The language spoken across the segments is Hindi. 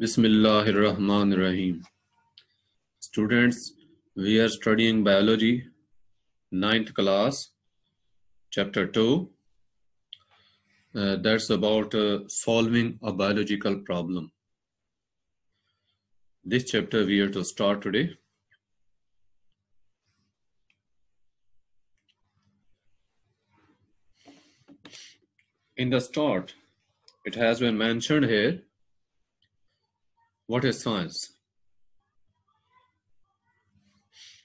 Bismillahirrahmanirrahim. Students, we are studying biology, ninth class, chapter 2. Uh, that's about uh, solving a biological problem. This chapter we are to start today. In the start, it has been mentioned here what is science?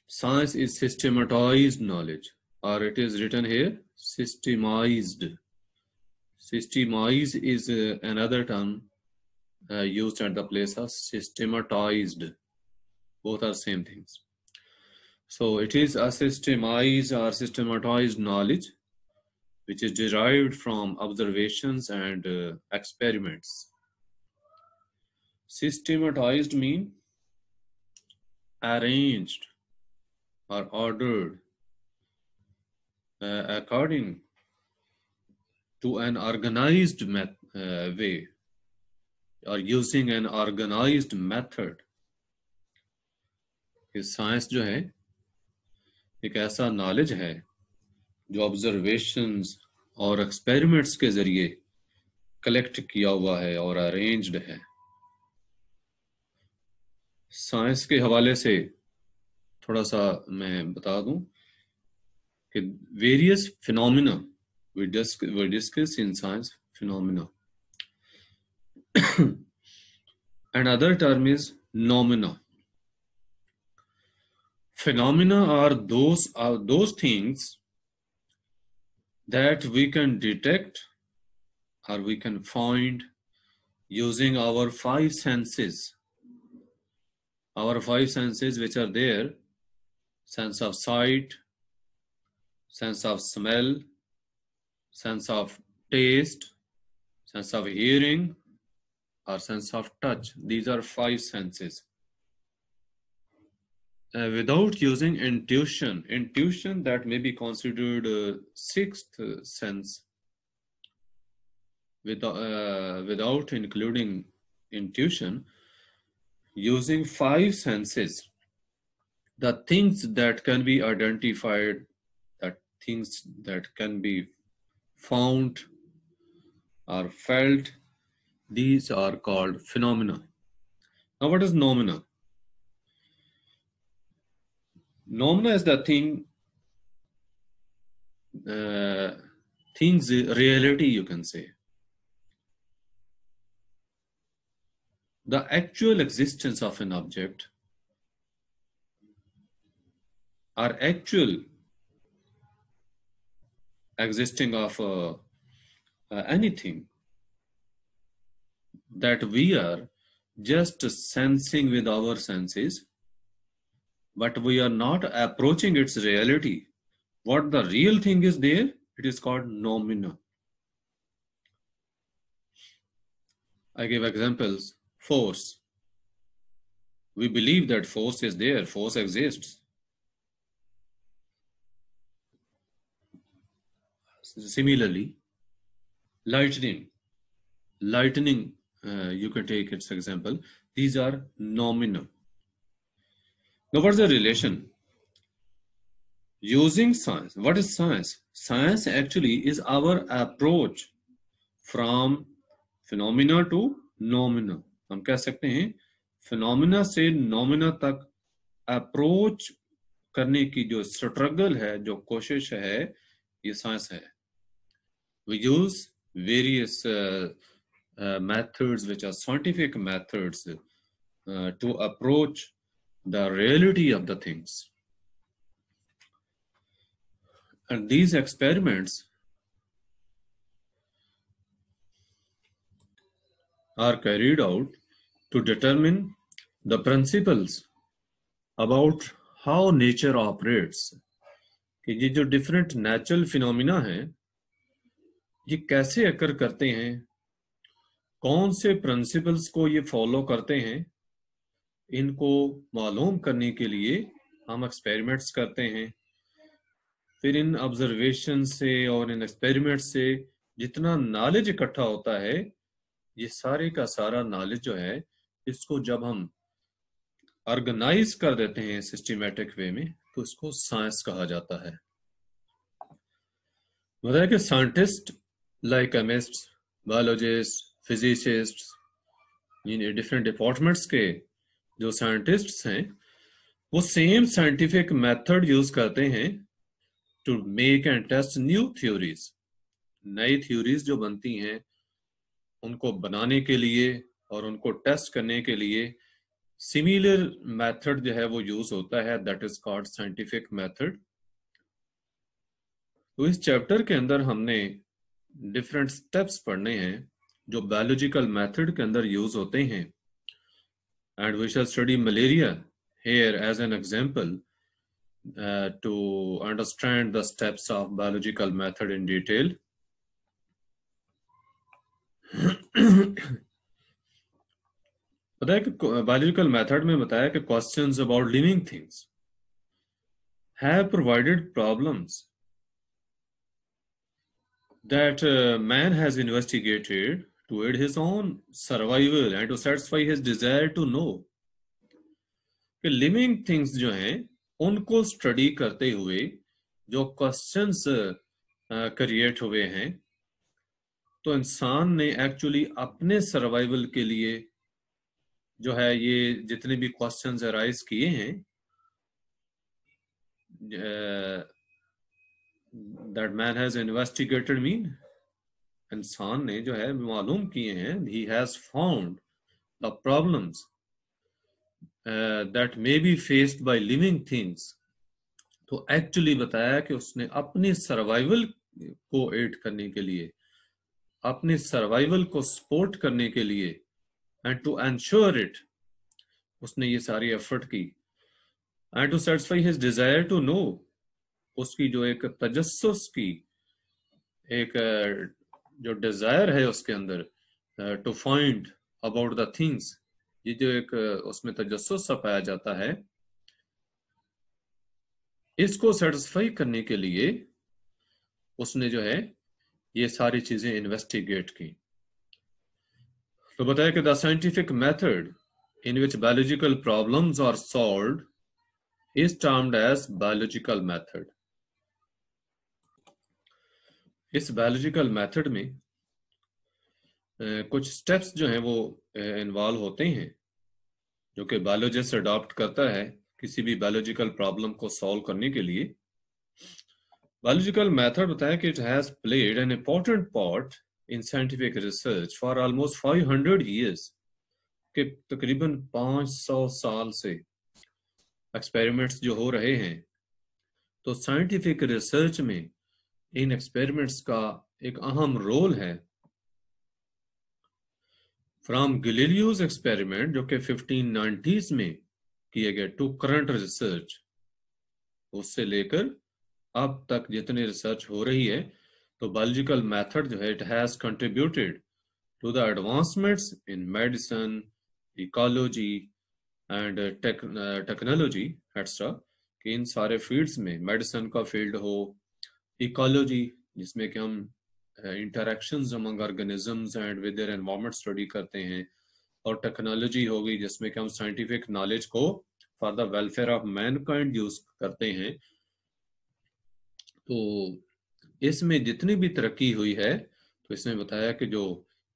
Science is systematized knowledge, or it is written here systemized. Systemized is uh, another term uh, used at the place of systematized. Both are same things. So it is a systemized or systematized knowledge which is derived from observations and uh, experiments. systematized mean arranged or ordered uh, according to an organized uh, way or using an organized method ये science jo hai ek aisa knowledge hai jo observations aur experiments ke zariye collect kiya hua hai aur arranged hai science के हवाले से थोड़ा सा मैं बता दूं कि various phenomena discuss in science phenomena and other term is noumena phenomena are the things that we can detect or we can find using our five senses our five senses which are there sense of sight, sense of smell, sense of taste, sense of hearing, or sense of touch. These are five senses. Uh, without using intuition, intuition that may be considered uh, sixth sense. Without, uh, without including intuition, using five senses the things that can be identified the things that can be found are felt these are called phenomena now what is nomina nomina is the thing uh, things reality you can say the actual existence of an object or actual existing of uh, uh, anything that we are just sensing with our senses but we are not approaching its reality what the real thing is there it is called nominal i give examples force. We believe that force is there, force exists. Similarly, lightning, lightning, uh, you can take its example. These are nominal. Now, what's the relation? Using science, what is science? Science actually is our approach from phenomena to nominal. हम कह सकते हैं फिनोमिना से नोमिना तक अप्रोच करने की जो स्ट्रगल है जो कोशिश है ये साइंस है we use various methods which are scientific methods to approach the reality of the things and these experiments are carried out to determine the principles about how nature operates कि ये जो different natural phenomena हैं ये कैसे occur करते हैं कौन से principles को ये follow करते हैं इनको मालूम करने के लिए हम experiments करते हैं फिर इन ऑब्जर्वेशन से और इन एक्सपेरिमेंट से जितना नॉलेज इकट्ठा होता है ये सारे का सारा नॉलेज जो है इसको जब हम ऑर्गेनाइज कर देते हैं सिस्टमेटिक वे में तो इसको साइंस कहा जाता है मतलब कि scientist like chemist biologist physicist in different departments के जो साइंटिस्ट्स हैं वो सेम साइंटिफिक मेथड यूज करते हैं to make and test new theories नई थ्योरीज जो बनती हैं उनको बनाने के लिए और उनको टेस्ट करने के लिए सिमिलर मेथड जो है वो यूज होता है that is called scientific method तो इस चैप्टर के अंदर हमने डिफरेंट स्टेप्स पढ़ने हैं जो बायोलॉजिकल मेथड के अंदर यूज होते हैं and we shall study malaria here as an example to understand the steps of biological biological in detail पता है कि बायोलॉजिकल मेथड में बताया कि questions about living things have provided problems that man has investigated to aid his own survival and to satisfy his desire to know कि लिविंग थिंग्स जो हैं उनको स्टडी करते हुए जो क्वेश्चंस क्रिएट uh, हुए हैं तो इंसान ने एक्चुअली अपने सर्वाइवल के लिए जो है ये जितने भी क्वेश्चन अराइज किए हैं that man has investigated mean इंसान ने जो है मालूम किए हैं he has found the problems that may be faced by living things तो एक्चुअली बताया कि उसने अपने सर्वाइवल को एड करने के लिए अपने सर्वाइवल को सपोर्ट करने के लिए एंड टू एंश्योर इट उसने ये सारी एफर्ट की and to satisfy his desire to know उसकी जो एक तजस्स की एक जो डिजायर है उसके अंदर to find about the things ये जो एक उसमें तजस्स सा पाया जाता है इसको सेटिस्फाई करने के लिए उसने जो है ये सारी चीजें इन्वेस्टिगेट की तो बताया कि the scientific method in which biological problem are solve is termed as biological method इस बायोलॉजिकल मैथड में कुछ स्टेप्स जो हैं वो इन्वॉल्व होते हैं जो कि बायोलॉजिस्ट अडॉप्ट करता है किसी भी बायोलॉजिकल प्रॉब्लम को सॉल्व करने के लिए बायोलॉजिकल मैथड बताया कि it has played an important part in research for almost five 500 years के तकरीबन 500 साल से एक्सपेरिमेंट्स जो हो रहे हैं तो साइंटिफिक रिसर्च में इन एक्सपेरिमेंट्स का एक अहम रोल है फ्रॉम गलीलियोज एक्सपेरिमेंट जो कि 1590s में किए गए टू करंट रिसर्च उससे लेकर अब तक जितनी रिसर्च हो रही है तो बायोलॉजिकल मेथड जो है it has contributed to the advancements in medicine ecology and technology etcetera कि इन सारे फील्ड्स में मेडिसिन का फील्ड हो इकोलॉजी जिसमें कि हम interaction among organisms and with their environment study करते हैं और टेक्नोलॉजी होगी जिसमें कि हम साइंटिफिक नॉलेज को for the welfare of mankind use करते हैं तो इसमें जितनी भी तरक्की हुई है तो इसमें बताया कि जो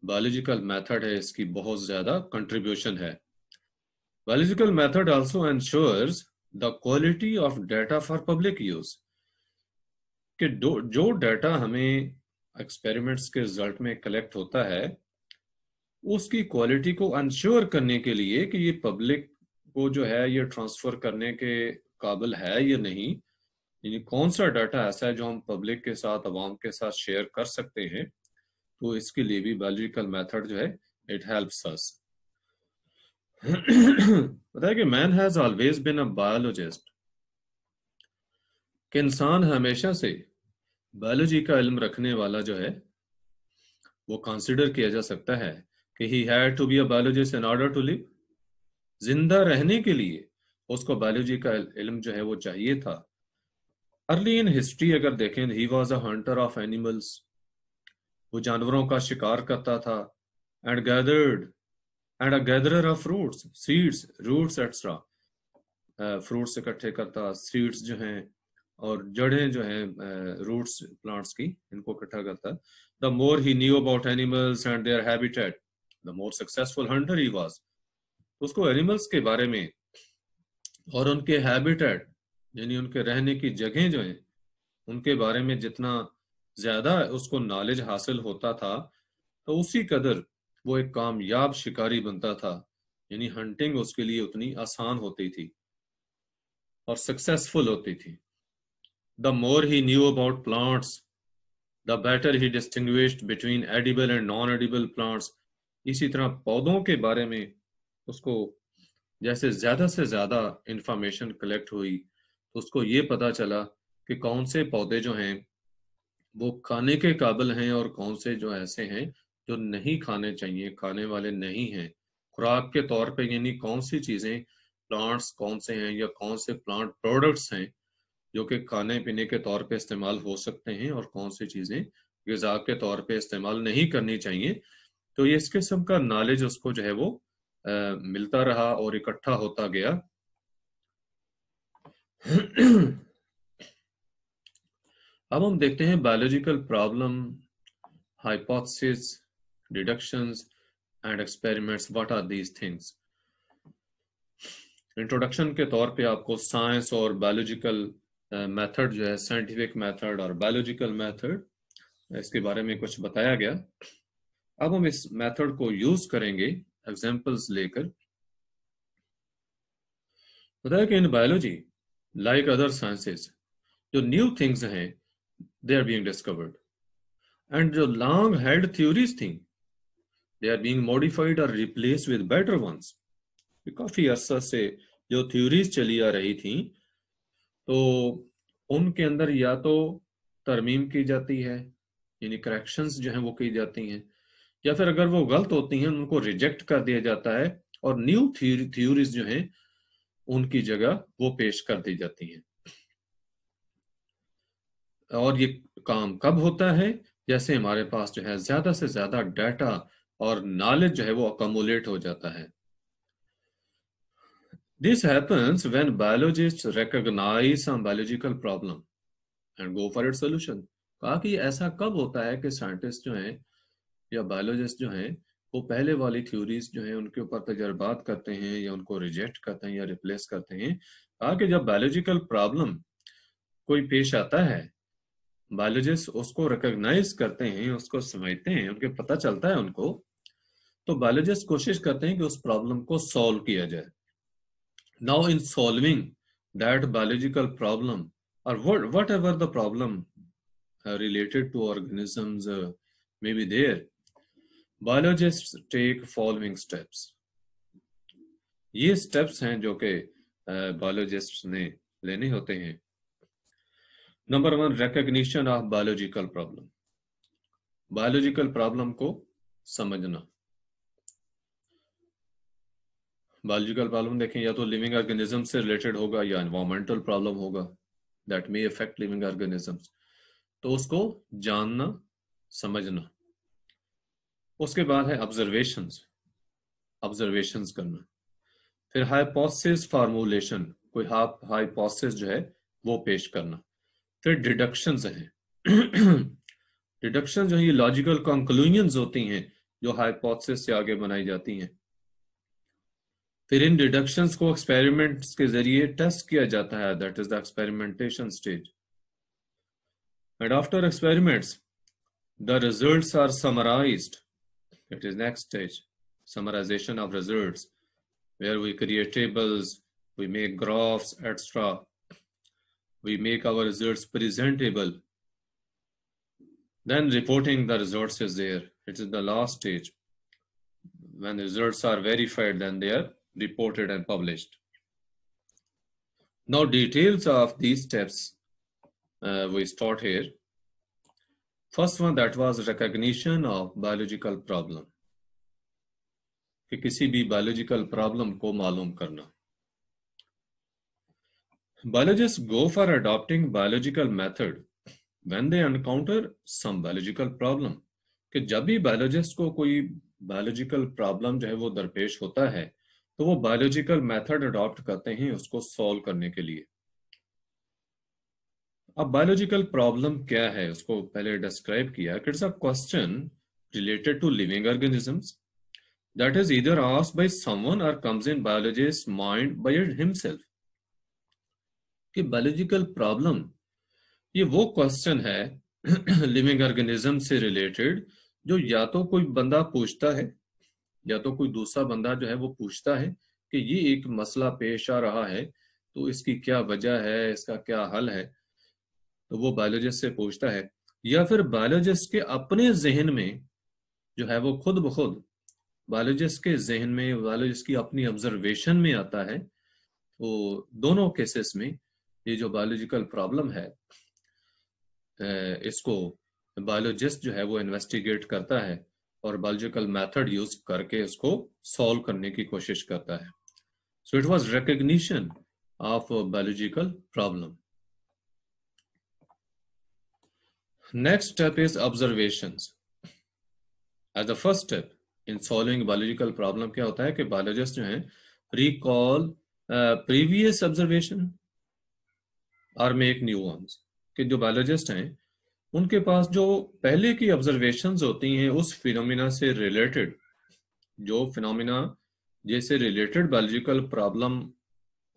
बायोलॉजिकल मेथड है इसकी बहुत ज्यादा कंट्रीब्यूशन है biological method also ensures the quality of data for public use कि जो डाटा हमें एक्सपेरिमेंट्स के रिजल्ट में कलेक्ट होता है उसकी क्वालिटी को एंश्योर करने के लिए कि ये पब्लिक को जो है ये ट्रांसफर करने के काबिल है या नहीं यानी कौन सा डाटा ऐसा है जो हम पब्लिक के साथ आवाम के साथ शेयर कर सकते हैं तो इसके लिए भी बायोलॉजिकल मेथड जो है इट हेल्प अस बताया कि man has always been a biologist कि इंसान हमेशा से बायोलॉजी का इल्म रखने वाला जो है वो कंसिडर किया जा सकता है कि he had to be a biologist in order to live जिंदा रहने के लिए उसको बायोलॉजी का इल्म जो है वो चाहिए था अर्ली इन हिस्ट्री अगर देखें he was a hunter of animals वो जानवरों का शिकार करता था and gathered and a gather of fruits seeds roots etcetera fruits इकट्ठे करता सीड्स जो हैं और जड़ें जो हैं रूट्स प्लांट्स की इनको इकट्ठा करता the more he knew about animals and their habitat the more successful hunter he was उसको एनिमल्स के बारे में और उनके हैबिटेट यानी उनके रहने की जगह जो है उनके बारे में जितना ज्यादा उसको नॉलेज हासिल होता था तो उसी कदर वो एक कामयाब शिकारी बनता था यानी हंटिंग उसके लिए उतनी आसान होती थी और सक्सेसफुल होती थी the more he knew about plants the better he distinguish between edible and non edible plants इसी तरह पौधों के बारे में उसको जैसे ज्यादा से ज्यादा इंफॉर्मेशन कलेक्ट हुई तो उसको ये पता चला कि कौन से पौधे जो हैं वो खाने के काबिल हैं और कौन से जो ऐसे हैं जो नहीं खाने चाहिए खाने वाले नहीं हैं खुराक के तौर पे यानी कौन सी चीज़ें प्लांट्स कौन से हैं या कौन से प्लांट प्रोडक्ट्स हैं जो कि खाने पीने के तौर पे इस्तेमाल हो सकते हैं और कौन सी चीज़ें गज़ा के तौर पे इस्तेमाल नहीं करनी चाहिए तो ये इस किस्म का नॉलेज उसको जो है वो आ, मिलता रहा और इकट्ठा होता गया अब हम देखते हैं biological problem hypothesis deductions and experiments what are these things introduction के तौर पे आपको साइंस और बायोलॉजिकल मेथड जो है साइंटिफिक मेथड और बायोलॉजिकल मेथड इसके बारे में कुछ बताया गया अब हम इस मेथड को यूज करेंगे एग्जांपल्स लेकर बताया कि in biology like other sciences जो न्यू थिंग्स हैं they are being discovered and जो लॉन्ग हेड थ्योरीज थी दे आर बींग मॉडिफाइड और रिप्लेस विद बेटर वंस काफी अरसा से जो थ्योरीज चली आ रही थी तो उनके अंदर या तो तरमीम की जाती है यानी करेक्शन जो है वो की जाती हैं या फिर अगर वो गलत होती हैं उनको रिजेक्ट कर दिया जाता है और न्यू थ्यूरीज जो है उनकी जगह वो पेश कर दी जाती हैं और ये काम कब होता है जैसे हमारे पास जो है ज्यादा से ज्यादा डाटा और नॉलेज जो है वो अकोमोलेट हो जाता है this happens when biologist recognize some biological problem and go for its solution कहा कि ऐसा कब होता है कि साइंटिस्ट जो हैं या बायोलॉजिस्ट जो हैं वो पहले वाली थ्योरीज जो है उनके ऊपर तजर्बात करते हैं या उनको रिजेक्ट करते हैं या रिप्लेस करते हैं ताकि जब बायोलॉजिकल प्रॉब्लम कोई पेश आता है बायोलॉजिस्ट उसको रिकोगनाइज करते हैं उसको समझते हैं उनके पता चलता है उनको तो बायोलॉजिस्ट कोशिश करते हैं कि उस प्रॉब्लम को सॉल्व किया जाए now in solving that biological problem or whatever the problem related to organisms may be there biologist take following steps ये स्टेप्स हैं जो कि बायोलॉजिस्ट ने लेने होते हैं number one recognition of biological problem biological problem को समझना बायोलॉजिकल प्रॉब्लम देखें या तो लिविंग ऑर्गेनिज्म से रिलेटेड होगा या एनवायरमेंटल प्रॉब्लम होगा that may effect living organism तो उसको जानना समझना उसके बाद है ऑब्जर्वेशन ऑब्जर्वेशन करना फिर हाइपोसिस फार्मूलेशन कोई हाइपोसिस जो है वो पेश करना फिर डिडक्शन है डिडक्शन जो है ये लॉजिकल कंक्लूजन होती हैं जो हाइपोसिस से आगे बनाई जाती हैं फिर इन डिडक्शन को एक्सपेरिमेंट के जरिए टेस्ट किया जाता है that is the experimentation stage and after experiments the result are summarized It is next stage, summarization of results, where we create tables, we make graphs, etc. We make our results presentable. Then reporting the results is there. It is the last stage. When the results are verified, then they are reported and published. Now details of these steps uh, we start here. First one that was recognition of biological problem कि किसी भी बायोलॉजिकल प्रॉब्लम को मालूम करना biologist go for adopting biological method when they encounter some biological problem कि जब भी बायोलॉजिस्ट को कोई बायोलॉजिकल प्रॉब्लम जो है वो दरपेश होता है तो वो बायोलॉजिकल मेथड अडॉप्ट करते हैं उसको सॉल्व करने के लिए अब बायोलॉजिकल प्रॉब्लम क्या है उसको पहले डिस्क्राइब किया it is a question related to living organisms that is either आस by someone or comes in biologist mind by himself कि बायोलॉजिकल प्रॉब्लम ये वो क्वेश्चन है लिविंग ऑर्गेनिज्म से रिलेटेड जो या तो कोई बंदा पूछता है या तो कोई दूसरा बंदा जो है वो पूछता है कि ये एक मसला पेश आ रहा है तो इसकी क्या वजह है इसका क्या हल है तो वो बायोलॉजिस्ट से पूछता है या फिर बायोलॉजिस्ट के अपने जहन में जो है वो खुद ब खुद बायोलॉजिस्ट के जहन में बायोलॉजिस्ट की अपनी ऑब्जर्वेशन में आता है तो दोनों केसेस में ये जो बायोलॉजिकल प्रॉब्लम है इसको बायोलॉजिस्ट जो है वो इन्वेस्टिगेट करता है और बायोलॉजिकल मेथड यूज करके इसको सॉल्व करने की कोशिश करता है so it was recognition of biological problem Next step is observations. As the first step in solving biological problem kya hota hai ki biologist jo hain recall uh, previous observation or make new ones. कि jo biologist hain unke paas jo pehle ki observations hoti hain us phenomena se related jo phenomena jaise related biological problem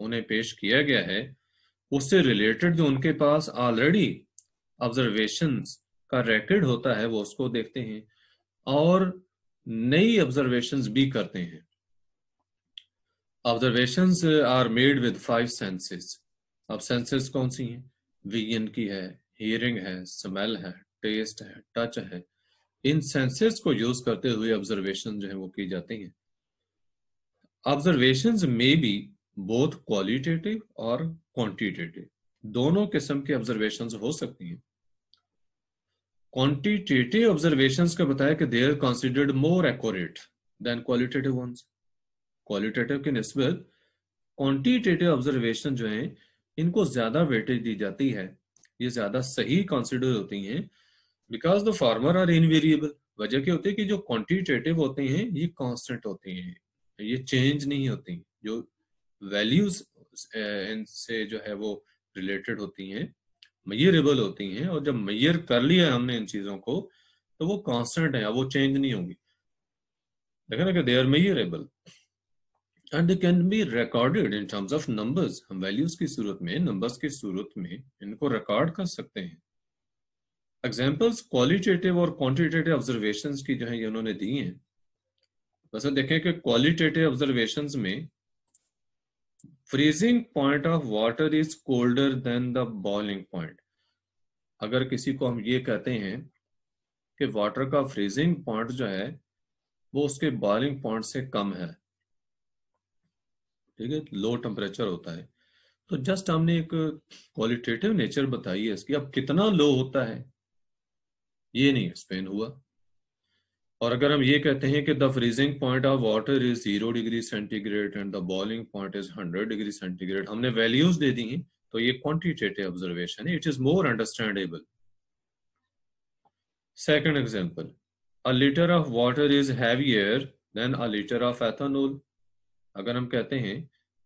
unhe pesh kiya gaya hai usse related jo unke paas already observation का रिकॉर्ड होता है वो उसको देखते हैं और नई ऑब्जर्वेशन भी करते हैं observation are made with five senses अब सेंसेस कौन सी हैं विजन की है हियरिंग है स्मेल है टेस्ट है टच है इन सेंसेस को यूज करते हुए ऑब्जर्वेशन जो है वो की जाती हैं observation may be both qualitative और क्वांटिटेटिव दोनों किस्म के ऑब्जर्वेशन हो सकती हैं क्वांटिटेटिव ऑब्जर्वेशन का बताया कि they are considered more accurate than qualitative qualitative के नस्बत क्वांटिटेटिव ऑब्जर्वेशन जो है इनको ज्यादा वेटेज दी जाती है ये ज्यादा सही कंसिडर होती हैं because the former are invariable वजह क्या होती है कि जो क्वांटिटेटिव होते हैं ये कॉन्स्टेंट होते हैं ये चेंज नहीं होती जो वैल्यूज इनसे जो है वो रिलेटेड होती हैं मैयरेबल होती हैं और जब मैयर कर लिया हमने इन चीजों को तो वो कांस्टेंट है वो चेंज नहीं होंगी देखा ना कि they are measurable and they can be recorded in terms of numbers हम वैल्यूज की सूरत में नंबर्स की सूरत में इनको रिकॉर्ड कर सकते हैं एग्जाम्पल्स क्वालिटेटिव और क्वान्टिटेटिव ऑब्जर्वेशन की जो है ये उन्होंने दी हैं वैसे देखें कि क्वालिटेटिव ऑब्जर्वेशन में freezing point of water is colder than the boiling point अगर किसी को हम ये कहते हैं कि वाटर का फ्रीजिंग पॉइंट जो है वो उसके बॉइलिंग पॉइंट से कम है ठीक है लो टेम्परेचर होता है तो जस्ट हमने एक क्वालिटेटिव नेचर बताई है इसकी अब कितना लो होता है ये नहीं एक्सप्लेन हुआ और अगर हम ये कहते हैं कि the freezing point of water is zero degree centigrade and the boiling point is hundred degree centigrade हमने वैल्यूज दे दी हैं तो ये क्वान्टिटेटिव ऑब्जर्वेशन है it is more understandable second example a litre of water is heavier than a litre of ethanol अगर हम कहते हैं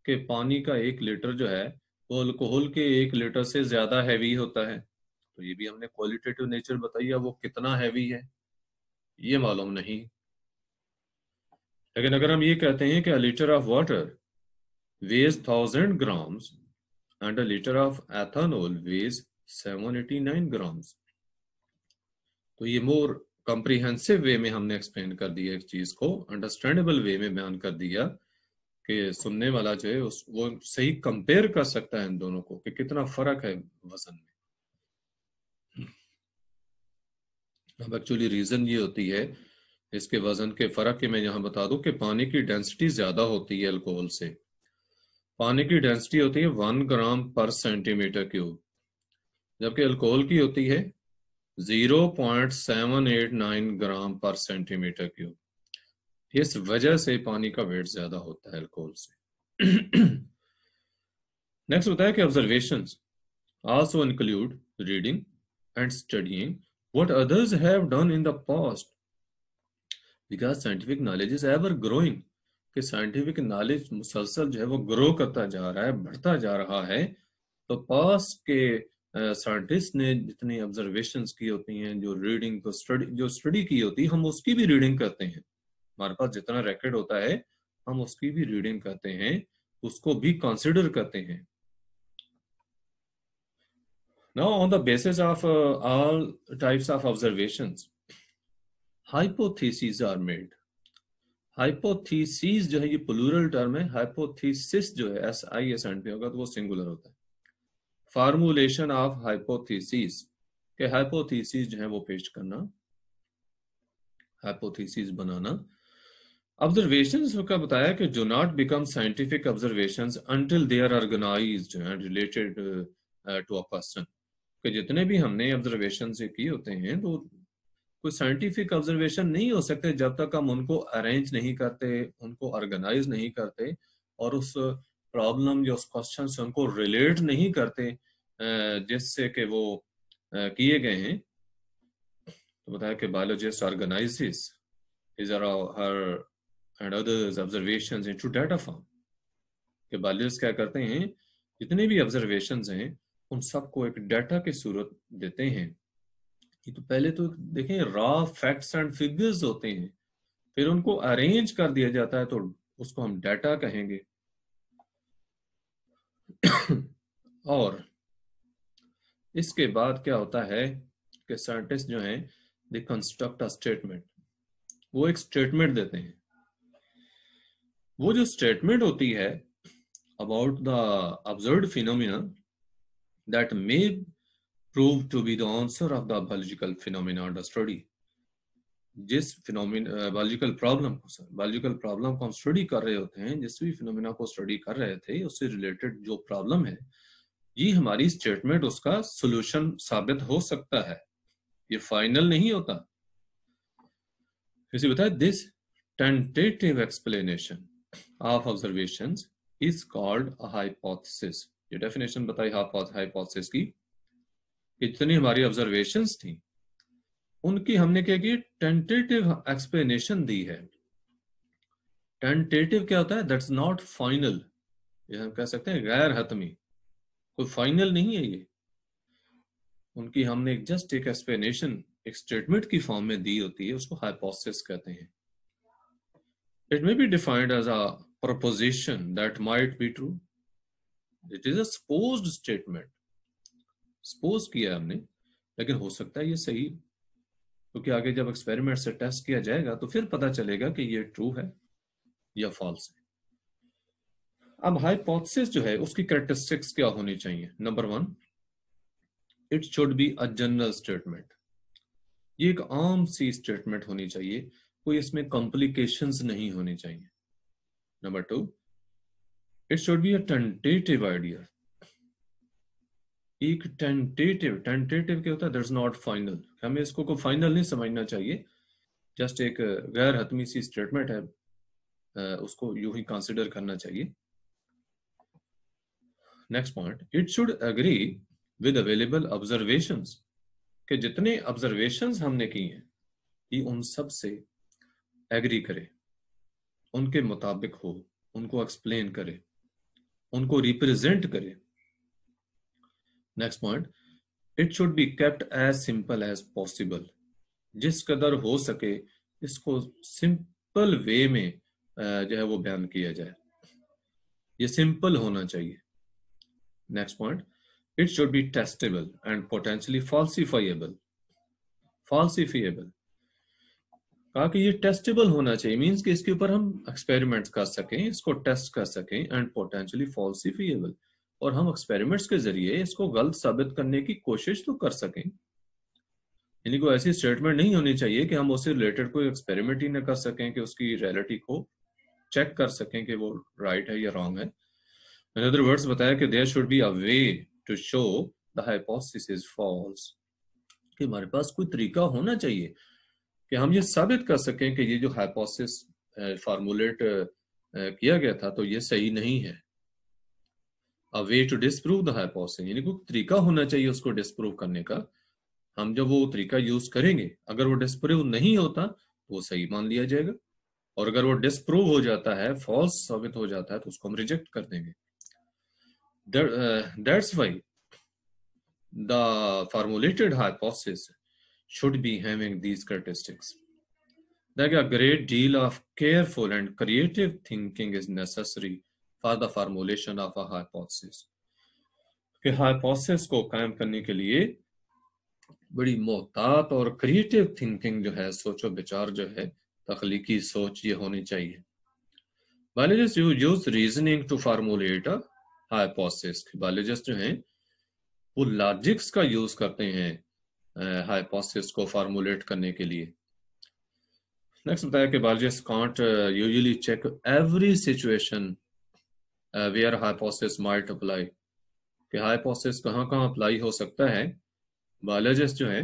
कि पानी का एक लीटर जो है वो अल्कोहल के एक लीटर से ज्यादा हैवी होता है तो ये भी हमने क्वालिटेटिव नेचर बताई है वो कितना हैवी है ये मालूम नहीं लेकिन अगर हम ये कहते हैं कि litre of water weighs thousand 1000 and litre of ethanol weighs seven eighty nine grams तो ये मोर कंप्रीहेंसिव वे में हमने एक्सप्लेन कर दिया एक चीज को अंडरस्टैंडेबल वे में बयान कर दिया कि सुनने वाला जो है वो सही कंपेयर कर सकता है इन दोनों को कि कितना फर्क है वजन में अब एक्चुअली रीज़न ये होती है इसके वज़न के फ़र्क के मैं यहाँ बता दू कि पानी की डेंसिटी ज़्यादा होती है अल्कोहल से पानी की डेंसिटी होती है one gram per centimetre cube जबकि अल्कोहल की होती है zero point seven eight nine gram per centimetre cube इस वजह से पानी का वेट ज्यादा होता है अल्कोहल से नेक्स्ट होता है कि observation also include reading and studying what others have done in the past because scientific knowledge is ever growing ke scientific knowledge musalsal jo hai wo grow karta ja raha hai badhta ja raha hai to past ke scientist ने जितनी ऑब्जर्वेशन की होती हैं जो रीडिंग को स्टडी जो स्टडी की होती है हम उसकी भी रीडिंग करते हैं हमारे पास जितना रिकॉर्ड होता है हम उसकी भी रीडिंग करते हैं उसको भी कंसीडर करते हैं Now, on the basis of uh, all types of observations, hypotheses are made. हाइपोथीसीज जो है ये प्लूरल टर्म है हाइपोथीसिस जो है एस आई एस एंड पे होगा तो वो सिंगुलर होता है फार्मूलेशन ऑफ हाइपोथीसीज के हाइपोथीसीज जो है वो पेश करना हाइपोथीसीज बनाना ऑब्जर्वेशन का बताया कि जो not become scientific observation until they are organise and related to a person कि जितने भी हमने ऑब्जर्वेशन से किए होते हैं तो कोई साइंटिफिक ऑब्जर्वेशन नहीं हो सकते जब तक हम उनको अरेंज नहीं करते उनको ऑर्गेनाइज नहीं करते और उस प्रॉब्लम या उस क्वेश्चन से उनको रिलेट नहीं करते जिससे कि वो किए गए हैं तो बताया कि biologist organises his or her and others into data form के बायोलॉजिस्ट क्या करते हैं जितने भी ऑब्जर्वेशन हैं उन सबको एक डाटा के सूरत देते हैं ये तो पहले तो देखें रॉ फैक्ट्स एंड फिगर्स होते हैं फिर उनको अरेंज कर दिया जाता है तो उसको हम डाटा कहेंगे और इसके बाद क्या होता है कि साइंटिस्ट जो है दे कंस्ट्रक्ट अ स्टेटमेंट वो एक स्टेटमेंट देते हैं वो जो स्टेटमेंट होती है about the observe phenomena that may prove to be the answer of the biological phenomena under study जिस फिनोमिना बायोलॉजिकल प्रॉब्लम को बायोलॉजिकल प्रॉब्लम को हम स्टडी कर रहे होते हैं जिस भी फिनोमिना को स्टडी कर रहे थे उससे रिलेटेड जो प्रॉब्लम है ये हमारी स्टेटमेंट उसका सोल्यूशन साबित हो सकता है ये फाइनल नहीं होता इसे बताया this tentative explanation of observation is called hypothesis ये डेफिनेशन बताई हाइपोथेसिस की इतनी हमारी ऑब्जर्वेशन थी उनकी हमने क्या की टेंटेटिव एक्सप्लेनेशन दी है टेंटेटिव क्या होता है दैट्स नॉट फाइनल ये हम कह सकते हैं गैर हतमी कोई फाइनल नहीं है ये उनकी हमने एक जस्ट एक एक्सप्लेनेशन एक स्टेटमेंट की फॉर्म में दी होती है उसको हाइपोथेसिस कहते हैं it may be defined as a proposition that might be true it is a supposed statement suppose किया हमने लेकिन हो सकता है ये सही क्योंकि तो आगे जब एक्सपेरिमेंट से टेस्ट किया जाएगा तो फिर पता चलेगा कि ये ट्रू है या फॉल्स है अब हाइपोथेसिस जो है उसकी करेक्टरिस्टिक्स क्या होनी चाहिए number one it should be a general statement ये एक आम सी स्टेटमेंट होनी चाहिए कोई इसमें कॉम्प्लिकेशंस नहीं होनी चाहिए number two it should be a tentative idea एक टेंटेटिव टेंटेटिव क्या होता है दट नॉट फाइनल हमें इसको को फाइनल नहीं समझना चाहिए जस्ट एक uh, गैर हतमी सी स्टेटमेंट है uh, उसको यू ही कंसिडर करना चाहिए next point it should agree with available observation के जितने ऑब्जर्वेशन हमने किए हैं ये उन सब से एग्री करे उनके मुताबिक हो उनको एक्सप्लेन करे उनको रिप्रेजेंट करे next point it should be kept as simple as possible जिस कदर हो सके इसको सिंपल वे में जो है वो बयान किया जाए ये सिंपल होना चाहिए next point it should be testable and potentially falsifiable falsifiable कहा कि ये टेस्टेबल होना चाहिए मींस कि इसके ऊपर हम एक्सपेरिमेंट्स कर सकें इसको टेस्ट कर सकें एंड पोटेंशियली फॉल्सिफिएबल और हम एक्सपेरिमेंट्स के जरिए इसको गलत साबित करने की कोशिश तो कर सकें यानी कोई ऐसी स्टेटमेंट नहीं होनी चाहिए कि हम उससे रिलेटेड कोई एक्सपेरिमेंट ही ना कर सकें कि उसकी रियलिटी को चेक कर सकें कि वो राइट right है या रॉन्ग है इन अदर वर्ड्स बताया कि there should be a way to show the hypothesis false कि हमारे पास कोई तरीका होना चाहिए कि हम ये साबित कर सकें कि ये जो हाइपोसिस फार्मूलेट किया गया था तो ये सही नहीं है a way to disprove the hypothesis यानी कोई तरीका होना चाहिए उसको डिस्प्रूव करने का हम जब वो तरीका यूज करेंगे अगर वो डिस्प्रूव नहीं होता तो वो सही मान लिया जाएगा और अगर वो डिस्प्रूव हो जाता है फॉल्स साबित हो जाता है तो उसको हम रिजेक्ट कर देंगे that's why the formulated hypothesis should be having these characteristics. Like a great deal of careful and creative thinking is necessary for the formulation of a hypothesis. कि हाइपोथेसिस को कायम करने के लिए बड़ी मोहतात और क्रिएटिव थिंकिंग जो है सोचो विचार जो है तख्लीकी सोच ये होनी चाहिए biologist you use reasoning to formulate a hypothesis biologist जो हैं वो लॉजिक्स का यूज करते हैं हाइपोथेसिस को फार्मूलेट करने के लिए नेक्स्ट बताया कि biologist can't usually check every situation where hypothesis might apply कि हाइपोथेसिस कहाँ कहाँ अप्लाई हो सकता है बायोलॉजिस्ट जो है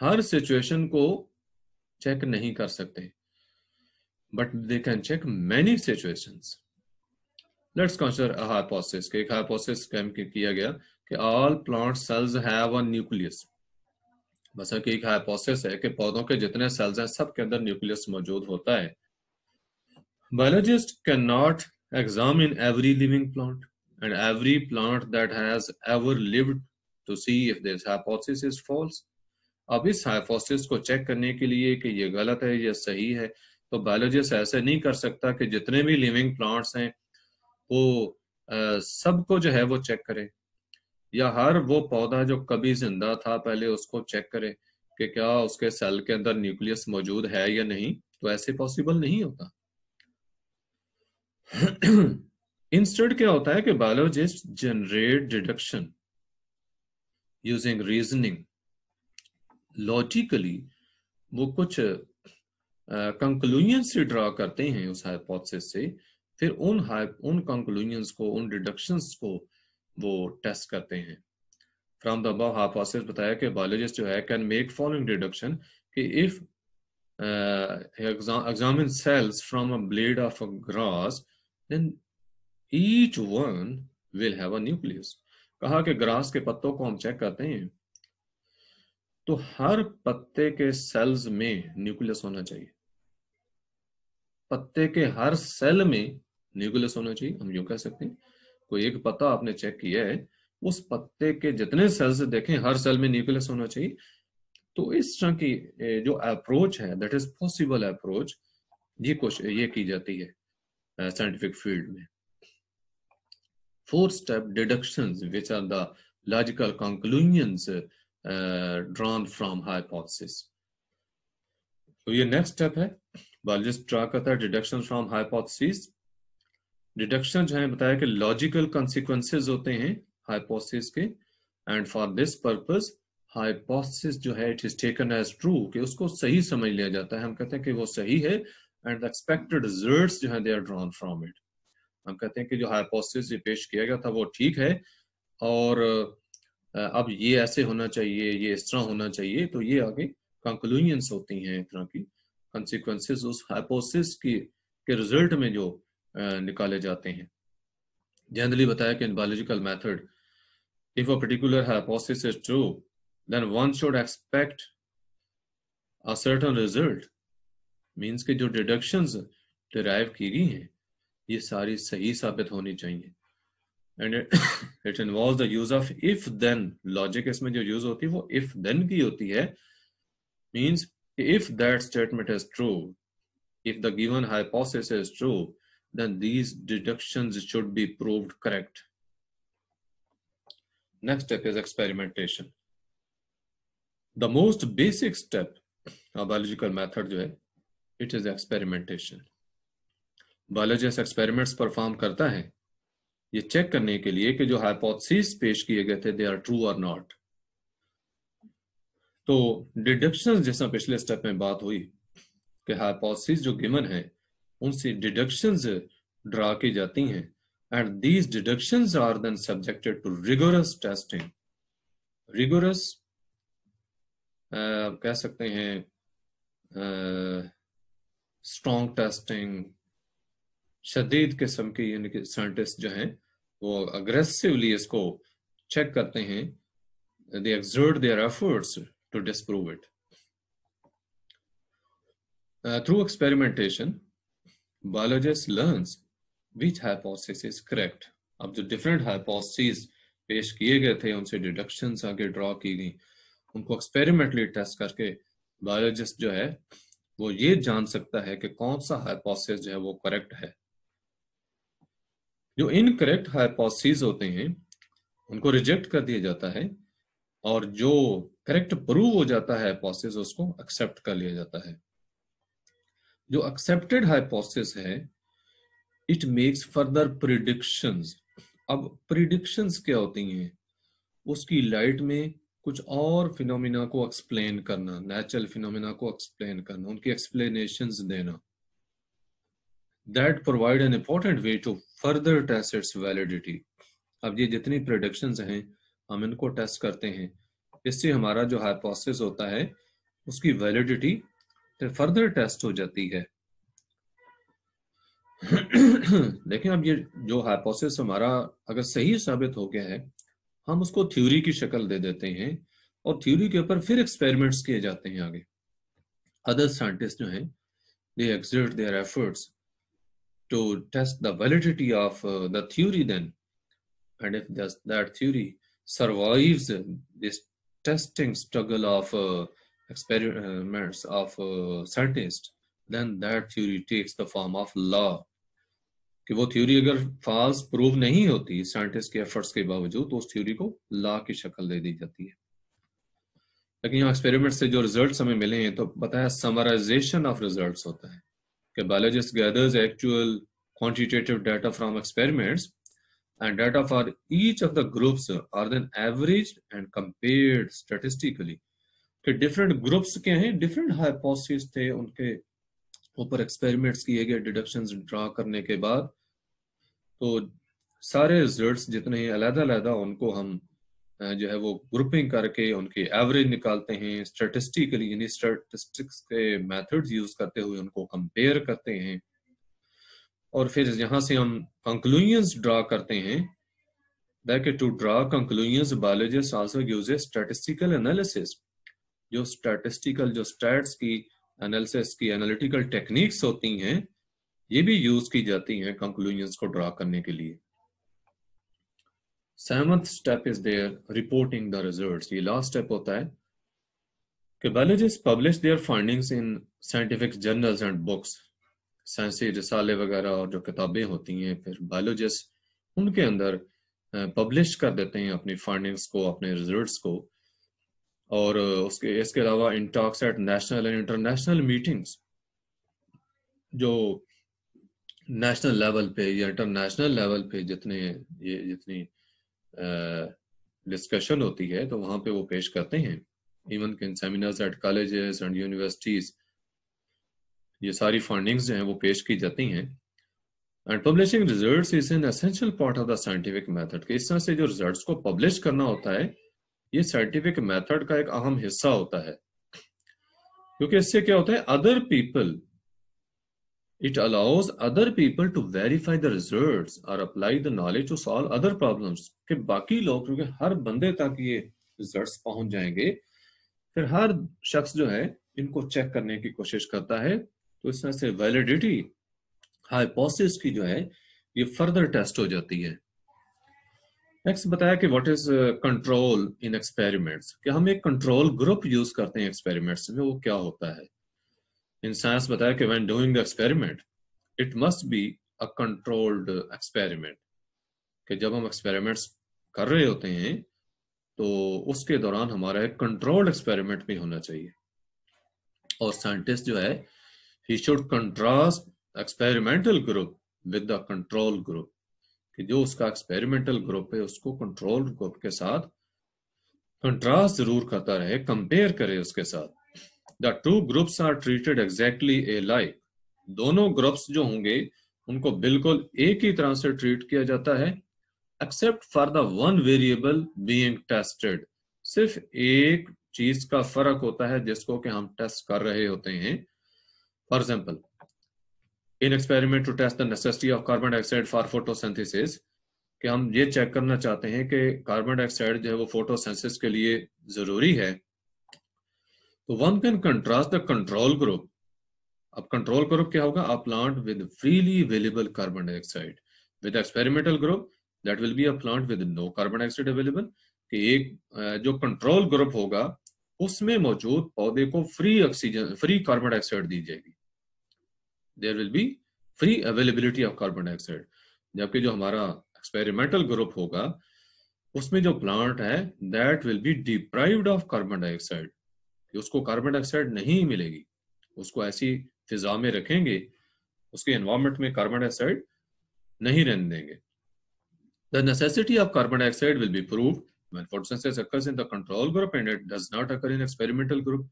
हर सिचुएशन को चेक नहीं कर सकते but they can check many situation let's consider a hypothesis कि एक हाइपोथेसिस किया गया कि all plant cells have a nucleus मसल की एक हाइपोसिस है कि पौधों के जितने सेल्स हैं सब के अंदर न्यूक्लियस मौजूद होता है biologist can not examine every living plant and every plant that has ever lived to see if this hypothesis is false अब इस हाइपोसिस को चेक करने के लिए कि ये गलत है या सही है तो बायोलॉजिस्ट ऐसे नहीं कर सकता कि जितने भी लिविंग प्लांट्स हैं वो सबको जो है वो चेक करें या हर वो पौधा जो कभी जिंदा था पहले उसको चेक करें कि क्या उसके सेल के अंदर न्यूक्लियस मौजूद है या नहीं तो ऐसे पॉसिबल नहीं होता इंस्टेंट क्या होता है कि biologist generate deduction using reasoning logically वो कुछ कंक्लूजन से ड्रा करते हैं उस हाइपोथेसिस से फिर उन उन कंक्लूजन को उन डिडक्शंस को वो टेस्ट करते हैं फ्रॉम द अबव हाइपोथेसिस बताया कि बायोलॉजिस्ट जो है कैन मेक फॉलोइंग डिडक्शन कि if examine cells from a blade of a grass then each one will have a nucleus कहा कि ग्रास के पत्तों को हम चेक करते हैं तो हर पत्ते के सेल्स में न्यूक्लियस होना चाहिए पत्ते के हर सेल में न्यूक्लियस होना चाहिए हम यूं कह सकते हैं कोई एक पत्ता आपने चेक किया है उस पत्ते के जितने सेल्स देखें हर सेल में न्यूक्लियस होना चाहिए तो इस तरह की जो अप्रोच है दैट इज पॉसिबल अप्रोच ये कुछ ये की जाती है साइंटिफिक फील्ड में four step deduction which are the logical conclusions drawn from from तो ये नेक्स्ट स्टेप है बायोलॉजिस्ट ट्राई करता है डिडक्शन फ्रॉम हाइपोथेसिस डिडक्शन जो है बताया कि लॉजिकल कॉन्सिक्वेंसेज होते हैं हाइपोथेसिस के and for this purpose hypothesis जो है it is taken as true कि उसको सही समझ लिया जाता है हम कहते हैं कि वो सही है एंड द एक्सपेक्टेड रिजल्ट जो है they are drawn from it हम कहते हैं कि जो हाइपोथेसिस ये पेश किया गया था वो ठीक है और अब ये ऐसे होना चाहिए ये इस तरह होना चाहिए तो ये आगे कंक्लूजन होती हैं एक तरह की कंसिक्वेंसेस उस हाइपोसिस की के रिजल्ट में जो निकाले जाते हैं जनरली बताया कि in biological method if a particular hypothesis is true then one should expect a certain result means के जो डिडक्शन डिराइव की गई हैं ये सारी सही साबित होनी चाहिए and it involve the use of if then logic इसमें जो यूज होती है वो इफ देन की होती है means if that statement is true if the given hypothesis is true then these deductions should be proved correct. Next step is experimentation. The most basic step of biological method जो है it is experimentation. Biologist experiments perform करता है ये check करने के लिए कि जो हाइपोथेसिस पेश किए गए थे they are true or not. तो डिडक्शन जैसा पिछले स्टेप में बात हुई कि हाइपोथेसिस जो गिवन है उनसे डिडक्शंस ड्रा की जाती हैं and these deductions are then subjected to rigorous testing rigorous कह सकते हैं स्ट्रॉन्ग टेस्टिंग शदीद किस्म के यानी कि साइंटिस्ट जो हैं वो अग्रेसिवली इसको चेक करते हैं they exert their efforts to disprove it through experimentation biologist learns which hypothesis is correct. अब जो different hypotheses पेश किए गए थे उनसे डिडक्शंस आगे ड्रॉ की गई उनको एक्सपेरिमेंटली टेस्ट करके बायोलॉजिस्ट जो है वो ये जान सकता है कि कौन सा हाइपोथेसिस जो है वो करेक्ट है जो इनकरेक्ट हाइपोथेसिस होते हैं उनको रिजेक्ट कर दिया जाता है और जो करेक्ट प्रूव हो जाता है हाइपोथेसिस उसको एक्सेप्ट कर लिया जाता है जो एक्सेप्टेड हाइपोसिस है इट मेक्स फर्दर प्रिडिक्शंस अब प्रिडिक्शंस क्या होती हैं उसकी लाइट में कुछ और फिनोमिना को एक्सप्लेन करना नेचुरल फिनोमिना को एक्सप्लेन करना उनकी एक्सप्लेनेशन देना that provide an important way to further test its validity अब ये जितनी प्रोडिक्शन हैं हम इनको टेस्ट करते हैं इससे हमारा जो हाइपोसिस होता है उसकी वैलिडिटी फिर फर्दर टेस्ट हो जाती है देखें अब ये जो हाइपोसिस हमारा अगर सही साबित हो गया है हम उसको थ्योरी की शक्ल दे देते हैं और थ्योरी के ऊपर फिर एक्सपेरिमेंट्स किए जाते हैं आगे अदर साइंटिस्ट जो हैं they exert their efforts to test the validity of the theory then and if that theory survives this testing struggle of uh, experiments uh, of uh, scientists, then that theory takes the form of law. कि वो थ्योरी अगर फॉल्स प्रूव नहीं होती साइंटिस्ट के एफर्ट्स के बावजूद तो उस थ्योरी को लॉ की शक्ल दे दी जाती है लेकिन यहाँ एक्सपेरिमेंट से जो रिजल्ट्स हमें मिले हैं तो बताया समराइजेशन ऑफ रिजल्ट्स होता है कि biologist gathers actual quantitative data from experiments and data for each of the groups are then average and compare statistically कि डिफरेंट ग्रुप्स के हैं डिफरेंट हाइपोसिस थे उनके ऊपर एक्सपेरिमेंट्स किए गए डिडक्शंस ड्रा करने के बाद तो सारे रिजल्ट्स जितने हैं अलहदा अलहदा उनको हम जो है वो ग्रुपिंग करके उनकी एवरेज निकालते हैं स्टेटिस्टिकली यानी स्टेटिस्टिक्स के मेथड्स यूज करते हुए उनको कंपेयर करते हैं और फिर यहाँ से हम कंक्लूजन्स ड्रा करते हैं that to draw conclusions biologist also use a statistical analysis जो स्टैटिस्टिकल जो स्टैट्स की एनालिसिस की एनालिटिकल टेक्निक्स होती हैं ये भी यूज की जाती हैं कंक्लूजन्स को ड्रा करने के लिए seventh step is their reporting the results ये लास्ट स्टेप होता है कि biologist publish their findings in scientific journals and books साइंसी रिसाले वगैरह और जो किताबें होती हैं फिर बायोलॉजिस्ट उनके अंदर पब्लिश कर देते हैं अपनी फाइंडिंग्स को अपने रिजल्ट्स को और उसके इसके अलावा in talks at national and international meetings जो नेशनल लेवल पे या इंटरनेशनल लेवल पे जितने ये जितनी डिस्कशन होती है तो वहाँ पे वो पेश करते हैं इवन के seminars at colleges and universities ये सारी फंडिंग्स जो हैं वो पेश की जाती हैं and publishing results is an essential part of the scientific method कि इस तरह से जो रिजल्ट्स को पब्लिश करना होता है ये साइंटिफिक मेथड का एक अहम हिस्सा होता है क्योंकि इससे क्या होता है other people it allows other people to verify the result और apply the knowledge to solve other problem के बाकी लोग क्योंकि हर बंदे तक ये रिजल्ट पहुंच जाएंगे फिर हर शख्स जो है इनको चेक करने की कोशिश करता है तो इस तरह से वैलिडिटी हाइपोसिस की जो है ये फर्दर टेस्ट हो जाती है नेक्स्ट बताया कि what is control in experiments कि हम एक कंट्रोल ग्रुप यूज करते हैं एक्सपेरिमेंट्स में वो क्या होता है इन साइंस बताया कि when doing experiment it must be a controlled experiment कि जब हम एक्सपेरिमेंट्स कर रहे होते हैं तो उसके दौरान हमारा एक कंट्रोल्ड एक्सपेरिमेंट भी होना चाहिए और साइंटिस्ट जो है he should contrast experimental group with the control group कि जो उसका एक्सपेरिमेंटल ग्रुप है उसको कंट्रोल ग्रुप के साथ कंट्रास्ट जरूर करता रहे कंपेयर करे उसके साथ the two groups are treated exactly alike दोनों ग्रुप्स जो होंगे उनको बिल्कुल एक ही तरह से ट्रीट किया जाता है except for the one variable being tested सिर्फ एक चीज का फर्क होता है जिसको कि हम टेस्ट कर रहे होते हैं for example in experiment to test the necessity of carbon dioxide for photosynthesis कि हम ये चेक करना चाहते हैं कि कार्बन डाइऑक्साइड जो है वो फोटोसिंथेसिस के लिए जरूरी है तो one can contrast the control group अब कंट्रोल ग्रुप क्या होगा आप plant with freely available carbon dioxide with experimental group that will be a plant with no carbon dioxide available कि एक जो कंट्रोल ग्रुप होगा उसमें मौजूद पौधे को free oxygen free carbon dioxide दी जाएगी there will be free availability of carbon dioxide जबकि जो हमारा एक्सपेरिमेंटल ग्रुप होगा उसमें जो प्लांट है that will be deprived of carbon dioxide उसको कार्बन डाइऑक्साइड नहीं मिलेगी उसको ऐसी फिजा में रखेंगे उसके एनवायरमेंट में कार्बन डाइऑक्साइड नहीं रहने देंगे the necessity of carbon dioxide will be proved when photosynthesis occurs in the control group and it does not occur in experimental group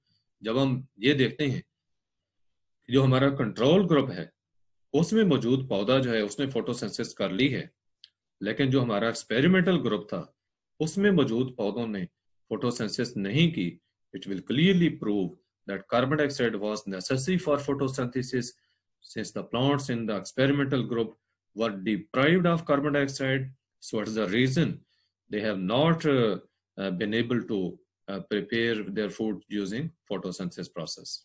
जब हम ये देखते हैं जो हमारा कंट्रोल ग्रुप है उसमें मौजूद पौधा जो है उसने फोटोसेंसिस कर ली है लेकिन जो हमारा एक्सपेरिमेंटल ग्रुप था उसमें मौजूद पौधों ने फोटोसेंसिस नहीं की it will clearly prove that carbon dioxide was necessary for photosynthesis since the plants in the experimental group were deprived of carbon dioxide so it is the reason they have not been able to prepare their food using photosynthesis process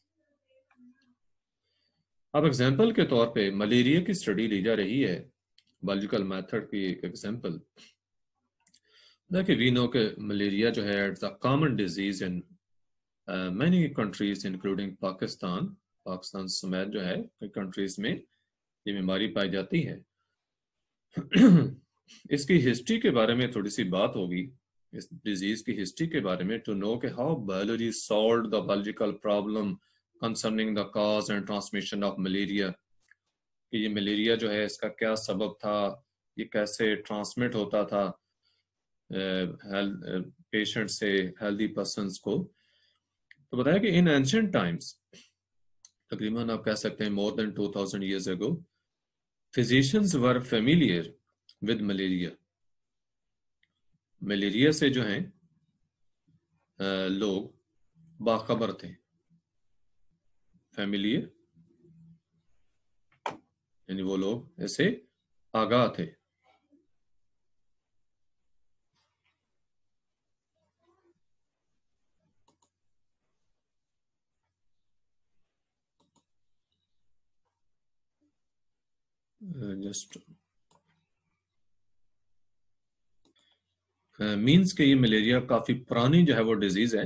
अब एग्जाम्पल के तौर पे मलेरिया की स्टडी ली जा रही है बायोलॉजिकल मेथड की एक एग्जाम्पल देखिए वी नो के मलेरिया जो है it's a common disease in many countries including Pakistan Pakistan समेत जो है कंट्रीज में ये बीमारी पाई जाती है इसकी हिस्ट्री के बारे में थोड़ी सी बात होगी इस डिजीज की हिस्ट्री के बारे में टू नो के how biology solve the biological problem concerning the cause and transmission of malaria कि ये मलेरिया जो है इसका क्या सबब था ये कैसे ट्रांसमिट होता था पेशेंट से हेल्दी पर्सन को तो बताया कि इन एंशंट टाइम्स तकरीबन आप कह सकते हैं more than 2000 thousand years ago physicians were familiar with malaria malaria से जो हैं लोग बाखबर थे फैमिलियर यानी वो लोग ऐसे आगाह थे जस्ट uh, मीन्स uh, के ये मलेरिया काफी पुरानी जो है वो डिजीज है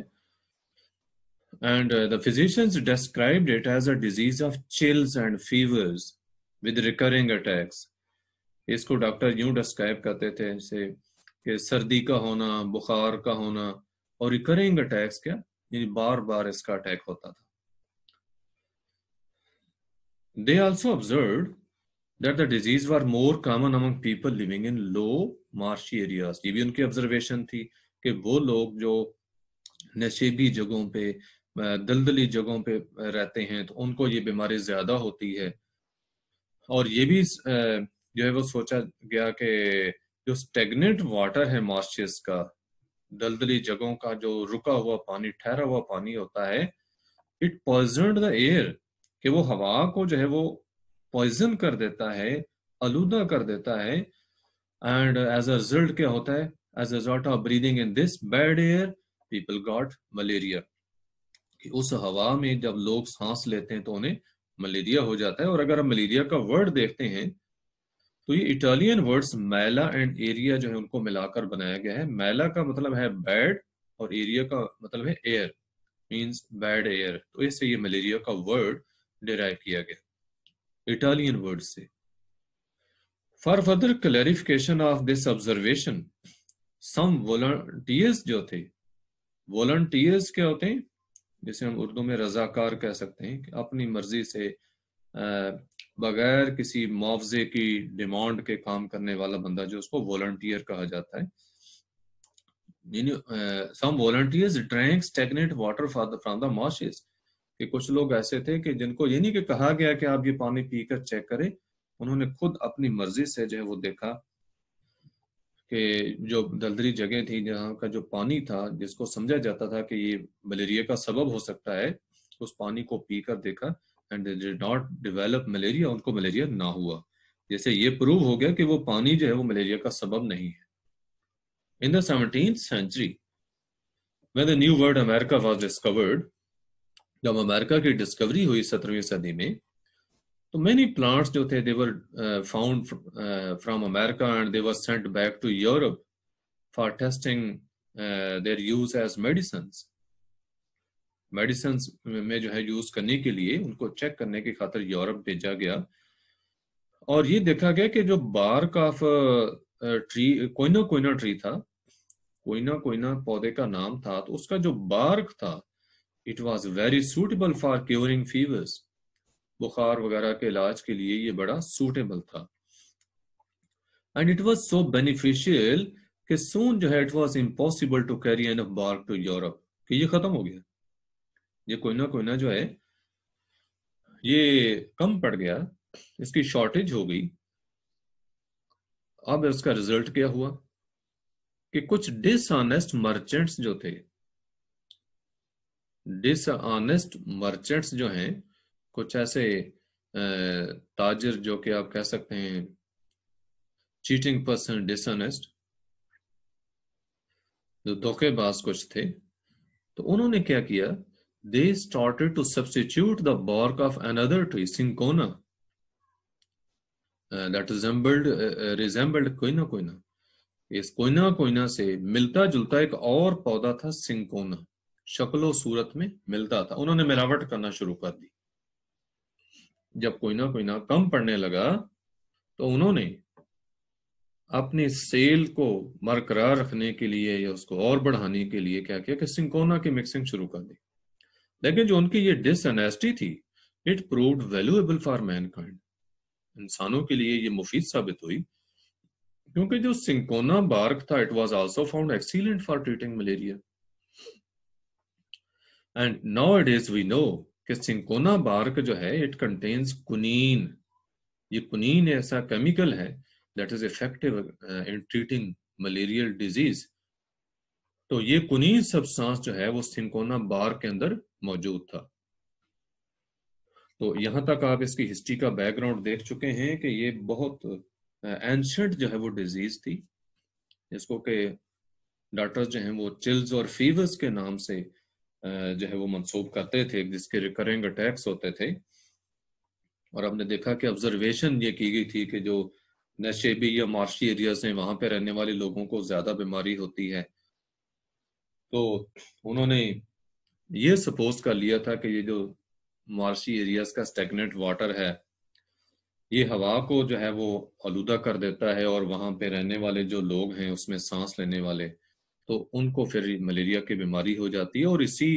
And uh, the physicians described it as a disease of chills and fevers with recurring attacks. इसको डॉक्टर यूं डिस्क्राइब करते थे जैसे कि सर्दी का होना बुखार का होना और रिकरिंग अटैक्स क्या यानी बार बार इसका अटैक होता था they also observe that the disease were more common among people living in low marshy areas ये भी उनकी ऑब्जर्वेशन थी कि वो लोग जो नशेबी जगहों पे दलदली जगहों पे रहते हैं तो उनको ये बीमारी ज्यादा होती है और ये भी जो है वो सोचा गया कि जो स्टेगनेंट वाटर है मॉइस्चर्स का दलदली जगहों का जो रुका हुआ पानी ठहरा हुआ पानी होता है इट पॉइजन द एयर कि वो हवा को जो है वो पॉइजन कर देता है आलूदा कर देता है एंड एज अ रिजल्ट क्या होता है as a result of breathing in this bad air people got malaria कि उस हवा में जब लोग सांस लेते हैं तो उन्हें मलेरिया हो जाता है और अगर हम मलेरिया का वर्ड देखते हैं तो ये Italian words mala and aria जो है उनको मिलाकर बनाया गया है मैला का मतलब है बैड और एरिया का मतलब है एयर मीन्स बैड एयर तो इससे ये मलेरिया का वर्ड डिराइव किया गया इटालियन वर्ड से for further clarification of this observation some volunteers जो थे वॉलंटियर्स क्या होते हैं जिसे हम उर्दू में रजाकार कह सकते हैं कि अपनी मर्जी से बगैर किसी मुआवजे की डिमांड के काम करने वाला बंदा जो उसको वॉलंटियर कहा जाता है some volunteers drank stagnant water from the marshes कि कुछ लोग ऐसे थे कि जिनको ये नहीं कि कहा गया कि आप ये पानी पीकर चेक करें उन्होंने खुद अपनी मर्जी से जो है वो देखा कि जो दलदरी जगह थी जहाँ का जो पानी था जिसको समझा जाता था कि ये मलेरिया का सबब हो सकता है उस पानी को पीकर देखा and did not develop malaria उनको मलेरिया ना हुआ जैसे ये प्रूव हो गया कि वो पानी जो है वो मलेरिया का सबब नहीं है in the seventeen century way the New World America was discovered जब अमेरिका की डिस्कवरी हुई सत्रहवीं सदी में तो मेनी प्लांट्स जो थे they were found from America and they were sent back to Europe for testing their use as medicine medicine में जो है यूज करने के लिए उनको चेक करने की खातर यूरोप भेजा गया और ये देखा गया कि जो bark of tree quina quina tree था कोइना कोइना पौधे का नाम था तो उसका जो बार्क था it was very suitable for curing fevers बुखार वगैरह के इलाज के लिए ये बड़ा सूटेबल था and it was so beneficial कि सोन जो है it was impossible to carry an bark to Europe कि ये खत्म हो गया ये कोई ना कोई ना जो है ये कम पड़ गया इसकी शॉर्टेज हो गई अब इसका रिजल्ट क्या हुआ कि कुछ डिसऑनेस्ट मर्चेंट्स जो थे डिसऑनेस्ट मर्चेंट्स जो हैं कुछ ऐसे ताजिर जो कि आप कह सकते हैं चीटिंग पर्सन डिसनेस्ट जो धोखेबाज कुछ थे तो उन्होंने क्या किया they started to substitute the bark of another tree cinchona that resembled resembled quina quina इस कोयना कोयना से मिलता जुलता एक और पौधा था सिंकोना शक्लो सूरत में मिलता था उन्होंने मिलावट करना शुरू कर दी जब कोई ना कोई ना कम पड़ने लगा तो उन्होंने अपने सेल को बरकरार रखने के लिए या उसको और बढ़ाने के लिए क्या किया कि सिंकोना की मिक्सिंग शुरू कर दी लेकिन जो उनकी ये डिसनेस्टी थी it prove valuable for man इंसानों के लिए ये मुफीद साबित हुई क्योंकि जो सिंकोना बार्क था it was also found excellent for treating malaria and now it is we know कि सिंकोना बार्क जो है इट कंटेन्स कुनीन ये कुनीन ऐसा केमिकल है that is effective in treating malarial disease तो ये कुनीन सब्सटेंस जो है वो सिंकोना बार के अंदर मौजूद था तो यहां तक आप इसकी हिस्ट्री का बैकग्राउंड देख चुके हैं कि ये बहुत एंशंट uh, जो है वो डिजीज थी इसको के डॉक्टर्स जो हैं वो चिल्स और फीवर्स के नाम से जो है वो मनसूब करते थे जिसके रिकरिंग अटैक्स होते थे और हमने देखा कि ऑब्जर्वेशन ये की गई थी कि जो नशेबी या मार्शी एरिया से वहां पे रहने वाले लोगों को ज्यादा बीमारी होती है तो उन्होंने ये सपोज कर लिया था कि ये जो मार्शी एरियाज का स्टेगनेंट वाटर है ये हवा को जो है वो आलूदा कर देता है और वहां पे रहने वाले जो लोग हैं उसमें सांस लेने वाले तो उनको फिर मलेरिया की बीमारी हो जाती है और इसी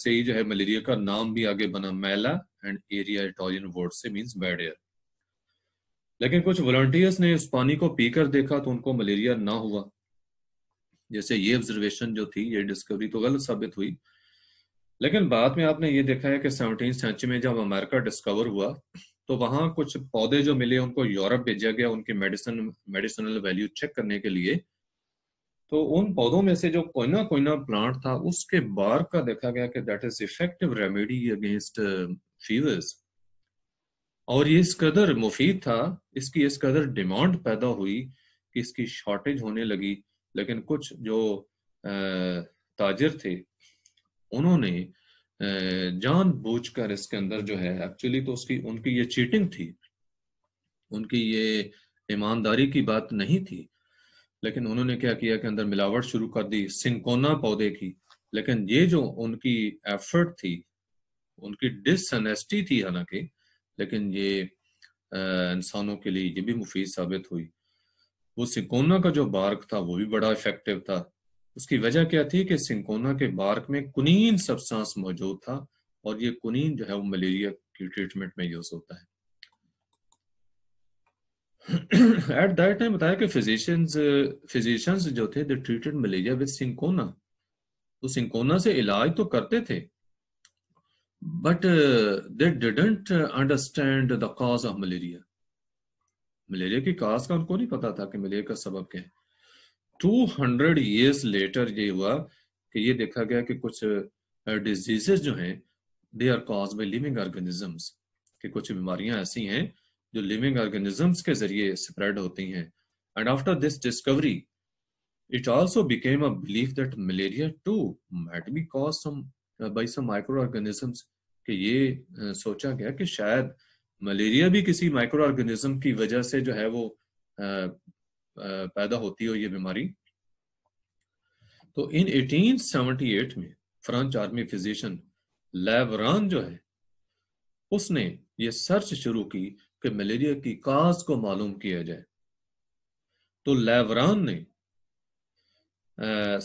से ही जो है मलेरिया का नाम भी आगे बना mala and aria Italian word से मीन्स बैड एयर लेकिन कुछ वॉलंटियर्स ने उस पानी को पीकर देखा तो उनको मलेरिया ना हुआ जैसे ये ऑब्जर्वेशन जो थी ये डिस्कवरी तो गलत साबित हुई लेकिन बाद में आपने ये देखा है कि सेवनटीन सेंचुरी में जब अमेरिका डिस्कवर हुआ तो वहां कुछ पौधे जो मिले उनको यूरोप भेजा गया उनके मेडिसिन मेडिसिनल वैल्यू चेक करने के लिए तो उन पौधों में से जो कोई ना प्लांट था उसके बार का देखा गया कि that is effective remedy against fevers और ये इस कदर मुफीद था इसकी इस कदर डिमांड पैदा हुई कि इसकी शॉर्टेज होने लगी लेकिन कुछ जो uh, ताजिर थे उन्होंने uh, जान कर इसके अंदर जो है एक्चुअली तो उसकी उनकी ये चीटिंग थी उनकी ये ईमानदारी की बात नहीं थी लेकिन उन्होंने क्या किया कि अंदर मिलावट शुरू कर दी सिंकोना पौधे की लेकिन ये जो उनकी एफर्ट थी उनकी डिसनेस्टी थी हालांकि लेकिन ये इंसानों के लिए ये भी मुफीद साबित हुई वो सिंकोना का जो बार्क था वो भी बड़ा इफेक्टिव था उसकी वजह क्या थी कि सिंकोना के बार्क में कुनीन सब्सटेंस मौजूद था और ये कुनीन जो है वो मलेरिया की ट्रीटमेंट में यूज होता है एट दैट टाइम बताया कि फिजिशियंस फिजिशियंस जो थे they treated malaria with cinchona तो सिंकोना से इलाज तो करते थे but they didn't understand the cause of malaria malaria की काज का उनको नहीं पता था कि मलेरिया का सबब क्या है टू हंड्रेड ईयर्स लेटर ये हुआ कि ये देखा गया कि कुछ डिजीजेस uh, जो हैं they are cause by living organisms कि कुछ बीमारियां ऐसी हैं जो लिविंग ऑर्गेनिजम्स के जरिए स्प्रेड होती हैं and after this discovery it also became a belief that malaria too might be cause some by some micro organisms कि ये uh, सोचा गया कि शायद मलेरिया भी किसी माइक्रो ऑर्गेनिज्म की वजह से जो है वो uh, uh, पैदा होती हो ये बीमारी तो इन 1878 में फ्रांच आर्मी फिजिशियन लेवरान जो है उसने ये सर्च शुरू की कि मलेरिया की काज को मालूम किया जाए तो लेवरान ने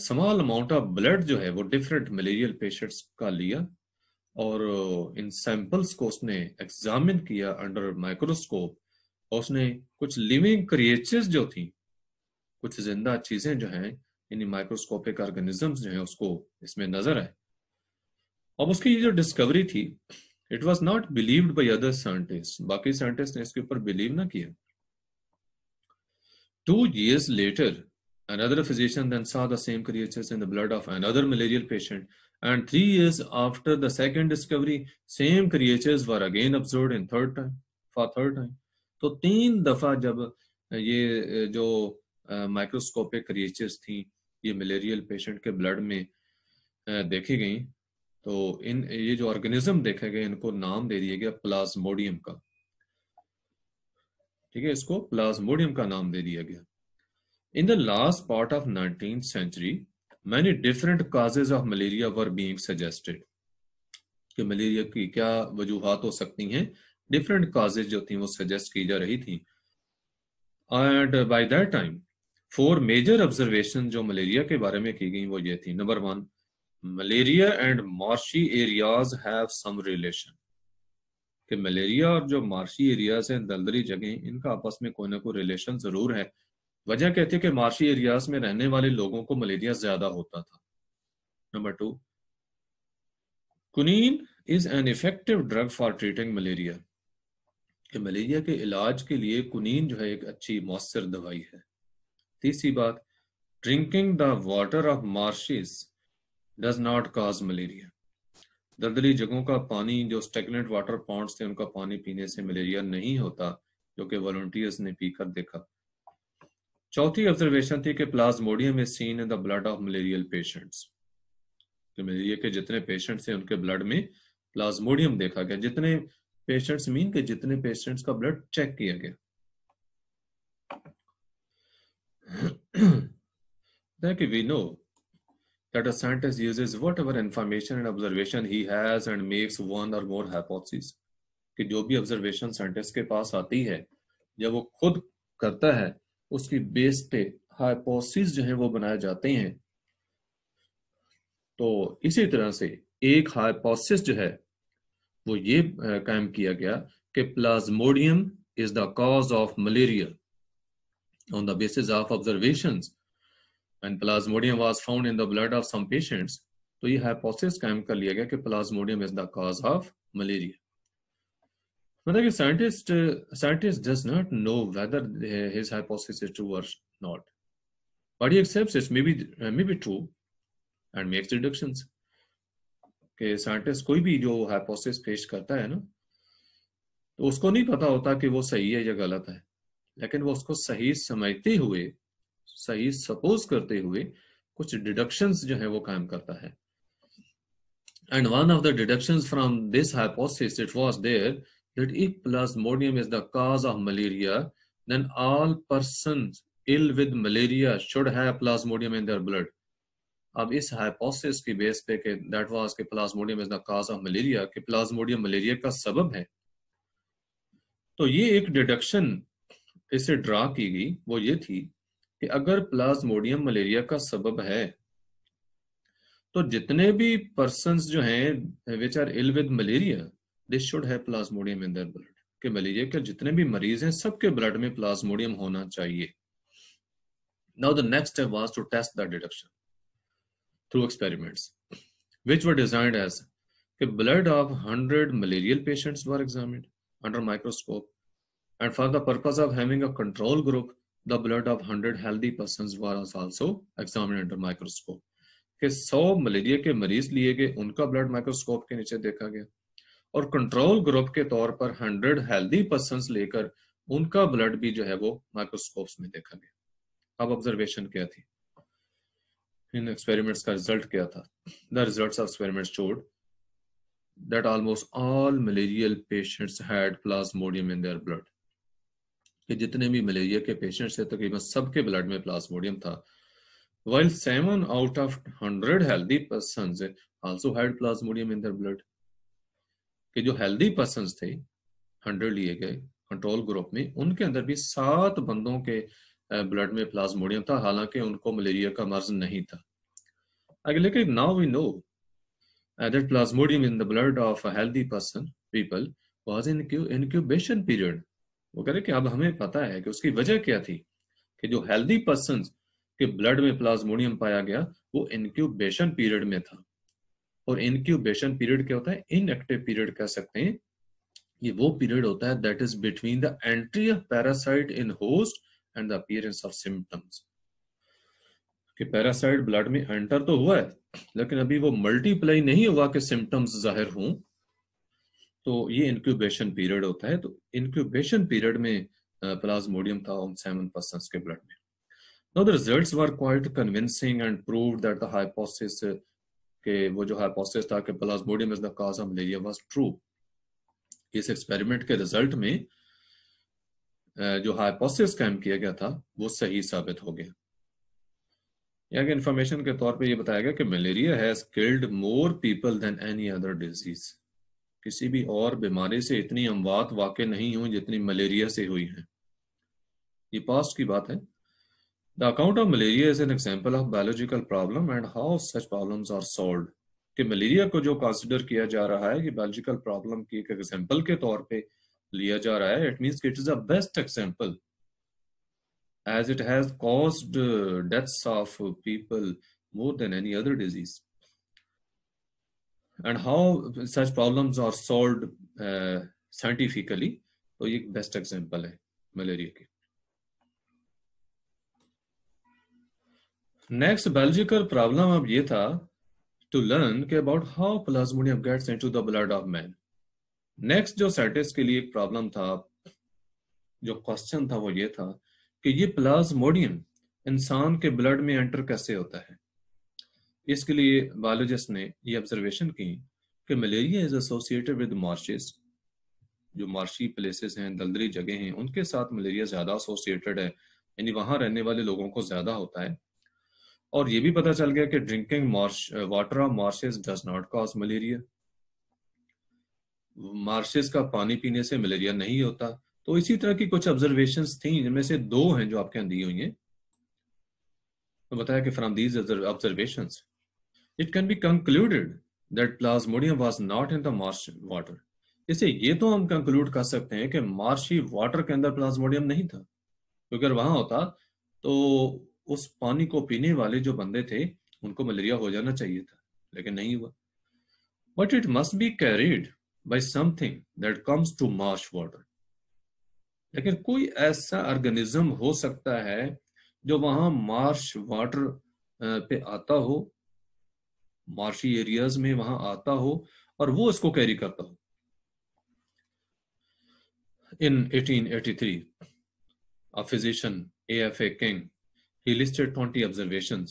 स्मॉल अमाउंट ऑफ ब्लड जो है वो डिफरेंट मलेरियल पेशेंट्स का लिया और इन सैंपल्स को उसने एग्जामिन किया अंडर माइक्रोस्कोप और उसने कुछ लिविंग क्रिएचर्स जो थी कुछ जिंदा चीजें जो हैं इन माइक्रोस्कोपिक ऑर्गेनिजम्स जो हैं उसको इसमें नजर आए अब उसकी ये जो डिस्कवरी थी it was not believed by other scientist बाकी साइंटिस्ट ने इसके ऊपर बिलीव ना किया two years later another physician then saw the same creatures in the blood of another malarial patient and three years after the second discovery same creatures were again observed in third time for third time So three दफा जब ये जो microscopic creatures थी ये malarial patient के blood में देखी गई तो इन ये जो ऑर्गेनिज्म देखे गए इनको नाम दे दिया गया प्लाज्मोडियम का ठीक है इसको प्लाज्मोडियम का नाम दे दिया गया in the last part of nineteen century many different causes of malaria were being suggested कि मलेरिया की क्या वजूहत हो सकती हैं डिफरेंट काजेज जो थी वो सजेस्ट की जा रही थी and by that time four major observation जो मलेरिया के बारे में की गई वो ये थी number one malaria and marshy areas have some relation कि मलेरिया और जो मार्शी एरियाज हैं दलदली जगह इनका आपस में कोई ना कोई रिलेशन जरूर है वजह कहती है कि मार्शी एरियाज में रहने वाले लोगों को मलेरिया ज्यादा होता था number two quinine is an effective drug for treating malaria कि मलेरिया के इलाज के लिए कुनीन जो है एक अच्छी मौसर दवाई है तीसरी बात drinking the water of marshes does not cause malaria दलदली जगहों का पानी जो स्टेगनेट वाटर पॉन्ड्स थे उनका पानी पीने से मलेरिया नहीं होता जो कि वॉल्टियर्स ने पीकर देखा चौथी ऑब्जर्वेशन थी कि plasmodium is seen in the blood of malarial patients तो मलेरिया के जितने पेशेंट्स थे उनके ब्लड में प्लाज्मोडियम देखा गया जितने पेशेंट्स मीन के जितने पेशेंट्स का ब्लड चेक किया गया कि we know that a scientist uses whatever information and observation he has and makes one or more hypotheses कि जो भी ऑब्जर्वेशन साइंटिस्ट के पास आती है जब वो खुद करता है उसकी बेस पे हाइपोसिस जो है वो बनाए जाते हैं तो इसी तरह से एक हाइपोसिस जो है वो ये कायम किया गया कि plasmodium is the cause of malaria on the basis of observations and plasmodium was found in the blood of some patients तो ये हाइपोथेसिस कायम कर लिया गया कि plasmodium is the cause of malaria मतलब कि scientist scientist does not know whether his hypothesis is true और not but he accepts it may be may be true and makes deductions कि साइंटिस्ट कोई भी जो हाइपोथेसिस पेश करता है ना तो उसको नहीं पता होता कि वो सही है या गलत है लेकिन वो उसको सही समझते हुए सही सपोज करते हुए कुछ डिडक्शंस जो है वो कायम करता है and one of the deductions from this hypothesis it was there that if plasmodium is the cause of malaria then all persons ill with malaria should have plasmodium in their blood अब इस हाइपोथेसिस की बेस पे कि दैट वाज कि plasmodium is the cause of malaria कि प्लाज्मोडियम मलेरिया का सबब है तो ये एक डिडक्शन इससे ड्रा की गई वो ये थी कि अगर प्लाज्मोडियम मलेरिया का सबब है तो जितने भी पर्सन जो हैं which are ill with malaria this should है प्लाज्मोडियम इन दर ब्लड के मलेरिया के जितने भी मरीज हैं सबके ब्लड में प्लाज्मोडियम होना चाहिए now the next step was to test the deduction through experiments which were designed as के blood of hundred malarial patients were examined under microscope and for the purpose of having a control group the blood of 100 healthy persons was also examined under microscope. कि 100 मलेरिया के मरीज लिए गए उनका ब्लड माइक्रोस्कोप के नीचे देखा गया और कंट्रोल ग्रुप के तौर पर 100 हेल्दी पर्सन लेकर उनका ब्लड भी जो है वो माइक्रोस्कोप्स में देखा गया अब ऑब्जर्वेशन क्या थी इन एक्सपेरिमेंट्स का रिजल्ट क्या था the result of experiment showed that almost all malarial patients had plasmodium in their blood कि जितने भी मलेरिया के पेशेंट्स थे तकरीबन सबके ब्लड में प्लाज्मोडियम था while seven out of hundred healthy person also had plasmodium in their blood कि जो हेल्दी पर्सन थे हंड्रेड लिए गए कंट्रोल ग्रुप में उनके अंदर भी सात बंदों के ब्लड में प्लाज्मोडियम था हालांकि उनको मलेरिया का मर्ज नहीं था अगले के now we know that plasmodium in the blood of a healthy person people was in incubation period वो कह रहे कि अब हमें पता है कि उसकी वजह क्या थी कि जो हेल्दी पर्सन के ब्लड में प्लाज्मोडियम पाया गया वो इनक्यूबेशन पीरियड में था और इनक्यूबेशन पीरियड क्या होता है इनएक्टिव पीरियड कह सकते हैं ये वो पीरियड होता है that is between the entry of parasite in host and the appearance of symptoms कि पैरासाइट ब्लड में एंटर तो हुआ है लेकिन अभी वो मल्टीप्लाई नहीं हुआ कि सिम्टम्स जाहिर हों तो ये इनक्यूबेशन पीरियड होता है तो इनक्यूबेशन पीरियड में प्लाज्मोडियम था ऑन सेवन पर्सन के ब्लड में no the results were quite convincing and prove that the hypothesis के वो जो हाइपोसिस था कि plasmodium is the cause of malaria was true इस एक्सपेरिमेंट के रिजल्ट में जो हाइपोसिस कैम किया गया था वो सही साबित हो गया यहाँ के इंफॉर्मेशन के तौर पे ये बताया गया कि malaria has killed more people than any other disease किसी भी और बीमारी से इतनी अमवात वाक़ नहीं हुई जितनी मलेरिया से हुई है ये पास्ट की बात है the account of malaria is an example of biological problem and how such problem are solve कि मलेरिया को जो कंसिडर किया जा रहा है कि बायोलॉजिकल प्रॉब्लम की एक एग्जाम्पल के तौर पे लिया जा रहा है it mean it is a best example as it has cause uh, of people more than any other disease and how such problems are solved scientifically uh, तो ये बेस्ट एग्जांपल है मलेरिया की नेक्स्ट बायोलॉजिकल प्रॉब्लम अब ये था टू लर्न के about how plasmodium gets into the blood of man next जो साइंटिस्ट के लिए एक प्रॉब्लम था जो क्वेश्चन था वो ये था कि ये प्लाज्मोडियम इंसान के ब्लड में एंटर कैसे होता है इसके लिए बायोलॉजिस्ट ने ये ऑब्जर्वेशन की कि malaria is associated with marshes जो मार्शी प्लेसेस हैं दलदली जगह हैं उनके साथ मलेरिया ज्यादा एसोसिएटेड है यानी वहां रहने वाले लोगों को ज्यादा होता है और ये भी पता चल गया कि drinking marsh water of marshes does not cause malaria marshes का पानी पीने से मलेरिया नहीं होता तो इसी तरह की कुछ ऑब्जर्वेशन थी जिनमें से दो हैं जो आपके यहां दी हुई हैं तो बताया कि from these observation it can be concluded that plasmodium was not in the marsh water इसे ये तो हम कंक्लूड कर सकते हैं कि मार्शी वाटर के अंदर प्लाज्मोडियम नहीं था तो अगर वहां होता तो उस पानी को पीने वाले जो बंदे थे उनको मलेरिया हो जाना चाहिए था लेकिन नहीं हुआ but it must be carried by something that comes to marsh water लेकिन कोई ऐसा ऑर्गेनिज्म हो सकता है जो वहां मार्श वाटर पे आता हो मार्शी एरियाज में वहां आता हो और वो इसको कैरी करता हो in 1883 a physician A F A King listed 20 observation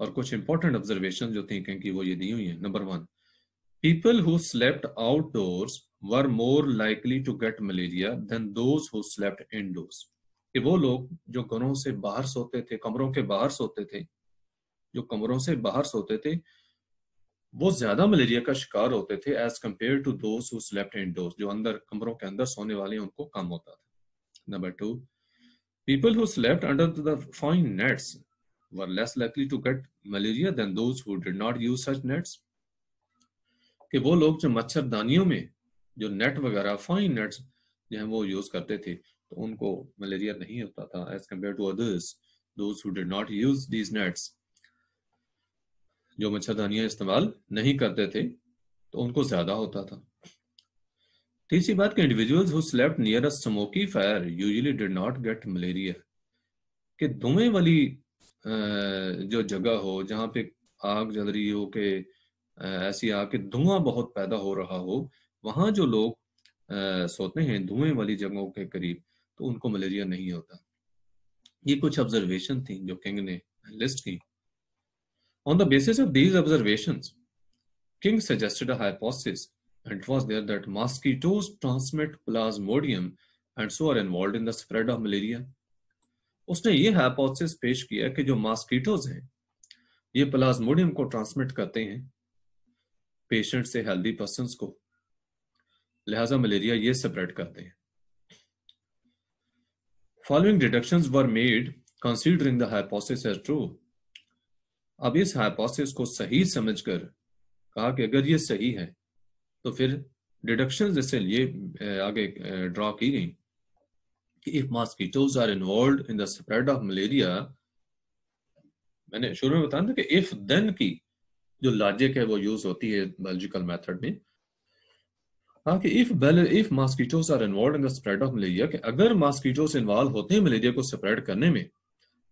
और कुछ इंपॉर्टेंट ऑब्जर्वेशन जो थी की वो ये दी हुई है number one people who slept outdoors were more likely to get malaria than those who slept indoors कि वो लोग जो घरों से बाहर सोते थे कमरों के बाहर सोते थे जो कमरों से बाहर सोते थे वो ज्यादा मलेरिया का शिकार होते थे as compare to those indoors जो अंदर कमरों के अंदर सोने वाले उनको कम होता था number two people who slept under the fine nets were less likely to get malaria than those who did not use such nets कि वो लोग जो मच्छरदानियों में जो नेट वगैरह फाइन नेट्स जो है वो यूज करते थे तो उनको मलेरिया नहीं होता था as compare to others those who did not use these nets जो मच्छरदानियां इस्तेमाल नहीं करते थे तो उनको ज्यादा होता था तीसरी बात कि individuals who slept near a smoky fire usually did not get malaria कि धुएं वाली जो जगह हो जहां पे आग जल रही हो के ऐसी आग के धुआं बहुत पैदा हो रहा हो वहां जो लोग सोते हैं धुएं वाली जगहों के करीब तो उनको मलेरिया नहीं होता ये कुछ ऑब्जर्वेशन थी जो किंग ने लिस्ट की On the basis of these observations, King suggested a hypothesis, and it was there that mosquitoes transmit plasmodium and so are involved in the spread of malaria. उसने ये हाइपोथेसिस पेश किया कि जो मॉस्किटोज हैं ये प्लाज्मोडियम को ट्रांसमिट करते हैं पेशेंट से हेल्दी पर्सन को लिहाजा मलेरिया ये स्प्रेड करते हैं following deductions were made considering the hypothesis as true अब इस हाइपोसिस को सही समझकर कहा कि अगर ये सही है तो फिर डिडक्शन जैसे ये आगे ड्रॉ की गई कि if mosquitoes are involve in the spread of malaria मैंने शुरू में बताया था कि इफ देन की जो लॉजिक है वो यूज होती है बायोलॉजिकल मेथड में हाँ कि if well if mosquitoes are involve in the spread of malaria कि अगर मॉस्किटोज इन्वॉल्व होते हैं मलेरिया को स्प्रेड करने में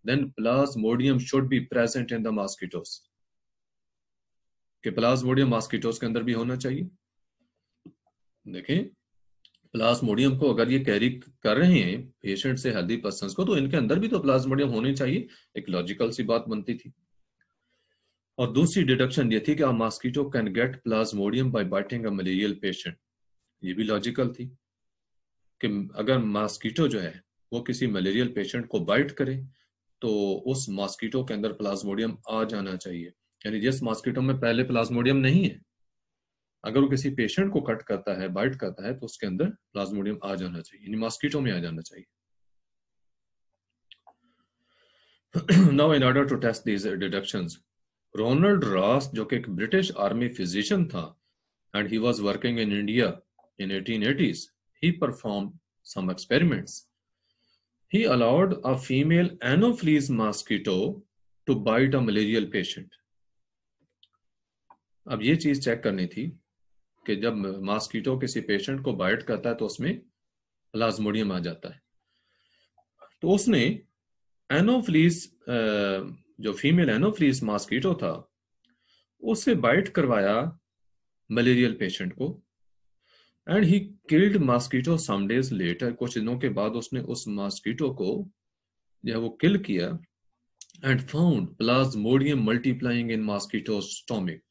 then plasmodium should be present in the mosquitoes कि प्लाज्मोडियम मॉस्किटोज के अंदर भी होना चाहिए देखें प्लाज्मोडियम को अगर ये कैरी कर रहे हैं पेशेंट से हेल्दी पर्सन को तो इनके अंदर भी तो प्लाज्मोडियम होने चाहिए एक लॉजिकल सी बात बनती थी और दूसरी डिडक्शन ये थी कि mosquito can get plasmodium by biting a malarial patient ये भी लॉजिकल थी कि अगर मॉस्किटो जो है वो किसी मलेरियल पेशेंट को बाइट करे तो उस मॉस्किटो के अंदर प्लाज्मोडियम आ जाना चाहिए यानी जिस मॉस्किटो में पहले प्लाज्मोडियम नहीं है अगर वो किसी पेशेंट को कट करता है बाइट करता है तो उसके अंदर प्लाज्मोडियम आ जाना चाहिए यानी मॉस्किटो में आ जाना चाहिए now in order to test these deduction Ronald Ross जो कि एक ब्रिटिश आर्मी फिजिशियन था and he was working in India in eighteen eighties he perform some experiments he allowed a female anopheles mosquito to bite a malarial patient. अब ये चीज चेक करनी थी कि जब मॉस्किटो किसी पेशेंट को बाइट करता है तो उसमें प्लाज्मोडियम आ जाता है तो उसने एनोफ्लीस जो फीमेल एनोफ्लीस मॉस्किटो था उससे बाइट करवाया मलेरियल पेशेंट को and he killed mosquito some days later कुछ दिनों के बाद उसने उस मॉस्किटो को जो है वो किल किया and found plasmodium multiplying in mosquito stomach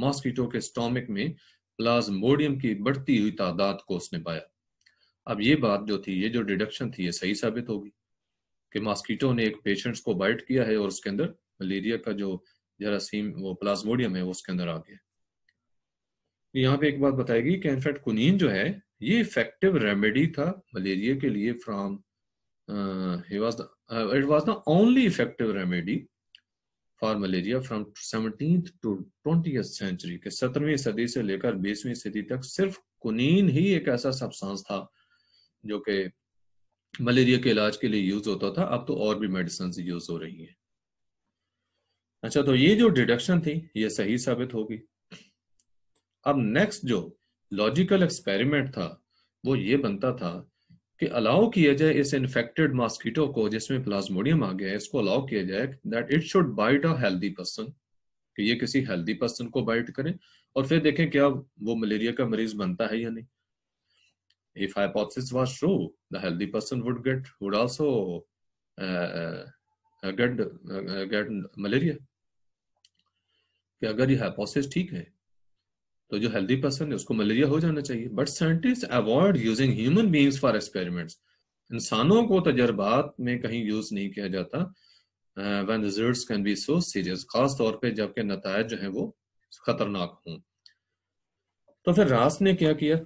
mosquito के स्टोमिक में प्लाज्मोडियम की बढ़ती हुई तादाद को उसने पाया अब ये बात जो थी ये जो डिडक्शन थी ये सही साबित होगी कि मॉस्किटो ने एक पेशेंट्स को बाइट किया है और उसके अंदर मलेरिया का जो जरासीम वो प्लाज्मोडियम है वो उसके अंदर आ गया यहाँ पे एक बात बताएगी कि इनफैक्ट कुनीन जो है ये इफेक्टिव रेमेडी था मलेरिया के लिए from it was the only effective remedy for malaria from seventeen to twenty century के सत्रहवीं सदी से लेकर बीसवीं सदी तक सिर्फ कुनीन ही एक ऐसा सबसांस था जो कि मलेरिया के इलाज के लिए यूज होता था अब तो और भी मेडिसिन यूज हो रही है अच्छा तो ये जो डिडक्शन थी ये सही साबित होगी अब नेक्स्ट जो लॉजिकल एक्सपेरिमेंट था वो ये बनता था कि अलाउ किया जाए इस इन्फेक्टेड मॉस्किटो को जिसमें प्लाज्मोडियम आ गया है इसको अलाउ किया जाए that it should bite a healthy person कि ये किसी हेल्दी पर्सन को बाइट करें और फिर देखें क्या वो मलेरिया का मरीज बनता है या नहीं if hypothesis was true the healthy person would get would also uh, uh get uh, get malaria कि अगर ये हाइपोथेसिस ठीक है तो जो हेल्दी पर्सन है उसको मलेरिया हो जाना चाहिए but scientist avoid using human beings for experiment इंसानों को तजर्बात में कहीं यूज नहीं किया जाता one result can be so serious खास तौर पर जबकि नतज जो है वो खतरनाक हों तो फिर रास ने क्या किया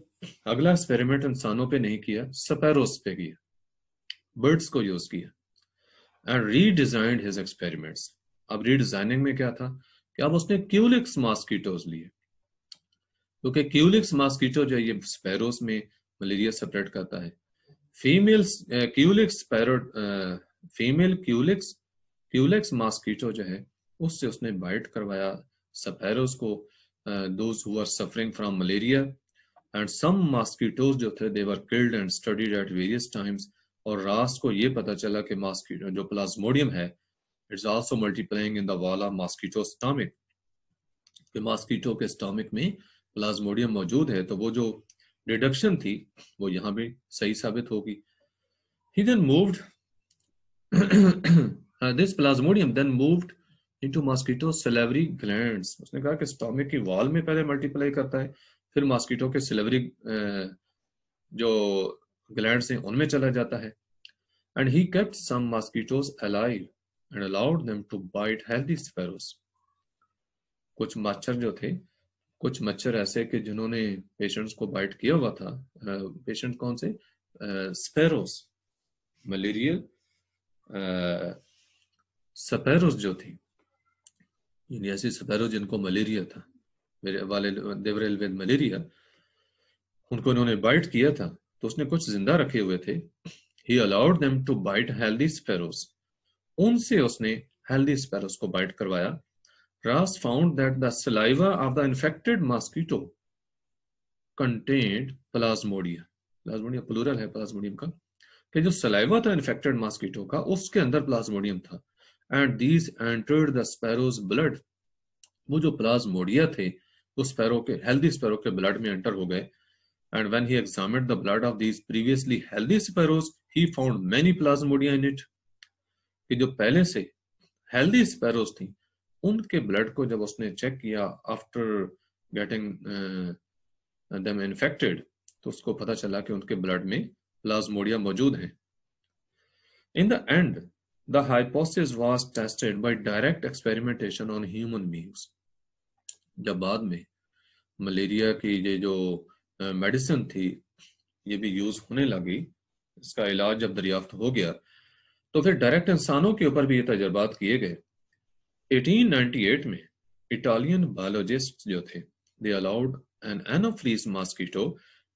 अगला एक्सपेरिमेंट इंसानों पर नहीं किया सपेरोस पे किया बर्ड्स को यूज किया एंड रीडिजाइंड हिज एक्सपेरिमेंट्स अब रीडिजाइनिंग में क्या था कि अब उसने क्यूलिक्स मॉस्किटोज लिए क्योंकि तो क्यूलिक्स मॉस्किटो जो है ये स्पैरोस में मलेरिया सेपरेट करता है female culex sparrow female culex culex mosquito जो है उससे उसने बाइट करवाया सफेरोस को those who are suffering from malaria and some mosquitoes जो थे they were killed and studied at various times और रास को ये पता चला कि मॉस्किटो जो प्लाज्मोडियम है it's also multiplying in the वाला मॉस्किटो स्टॉमिक कि मॉस्किटो के स्टॉमिक में प्लाज्मोडियम मौजूद है तो वो जो डिडक्शन थी वो यहां भी सही साबित होगी he then moved this plasmodium then moved into mosquito salivary glands उसने कहा कि स्टोमिक की वॉल में पहले मल्टीप्लाई करता है फिर मॉस्किटो के सिलेवरी जो ग्लैंड्स हैं उनमें चला जाता है and he kept some mosquitoes alive and allowed them to bite healthy sparrows कुछ मच्छर जो थे कुछ मच्छर ऐसे कि जिन्होंने पेशेंट्स को बाइट किया हुआ था पेशेंट कौन से स्पेरोस मलेरियल स्पेरोस जो थी यानी ऐसी स्पेरो जिनको मलेरिया था मेरे वाले देवरेल विद मलेरिया उनको इन्होंने बाइट किया था तो उसने कुछ जिंदा रखे हुए थे he allowed them to bite healthy sparrows उनसे उसने हेल्दी स्पेरोस को बाइट करवाया Ross found that the saliva of the infected mosquito contained plasmodium. Plasmodium plural है प्लाज्मोडियम का कि जो सलाइवा था इन्फेक्टेड मॉस्किटो का उसके अंदर प्लाज्मोडियम था and these entered the sparrow's blood वो जो प्लाज्मोडिया थे वो स्पैरो के हेल्दी स्पैरो के ब्लड में एंटर हो गए and when he examined the blood of these previously healthy sparrows he found many plasmodia in it कि जो पहले से हेल्दी स्पैरोज थी उनके ब्लड को जब उसने चेक किया आफ्टर गेटिंग देम इन्फेक्टेड तो उसको पता चला कि उनके ब्लड में प्लाज्मोडिया मौजूद है in the and the hypothesis was tested by direct experimentation on human beings जब बाद में मलेरिया की ये जो मेडिसिन uh, थी ये भी यूज होने लगी इसका इलाज जब दरियाफ्त हो गया तो फिर डायरेक्ट इंसानों के ऊपर भी ये तजर्बात किए गए 1898 में इटालियन बायोलॉजिस्ट जो थे they allowed an anopheles mosquito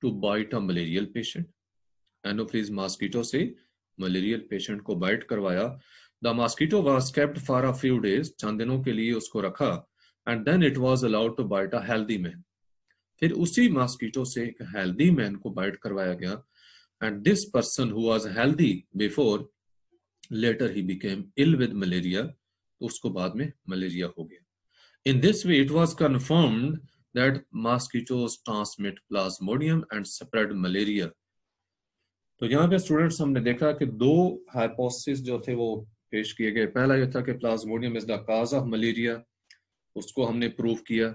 to bite a malarial patient anopheles mosquito से मलेरियल पेशेंट को बाइट करवाया the mosquito was kept for a few days चंद दिनों के लिए उसको रखा and then it was allowed to bite a healthy man फिर उसी मॉस्किटो से एक हेल्दी मैन को बाइट करवाया गया and this person who was healthy before later he became ill with malaria तो उसको बाद में मलेरिया हो गया in this way it was confirmed that mosquitoes transmit plasmodium and spread malaria तो यहाँ पे स्टूडेंट्स हमने देखा कि दो हाइपोसिस जो थे वो पेश किए गए पहला ये था कि plasmodium is the cause of malaria उसको हमने प्रूव किया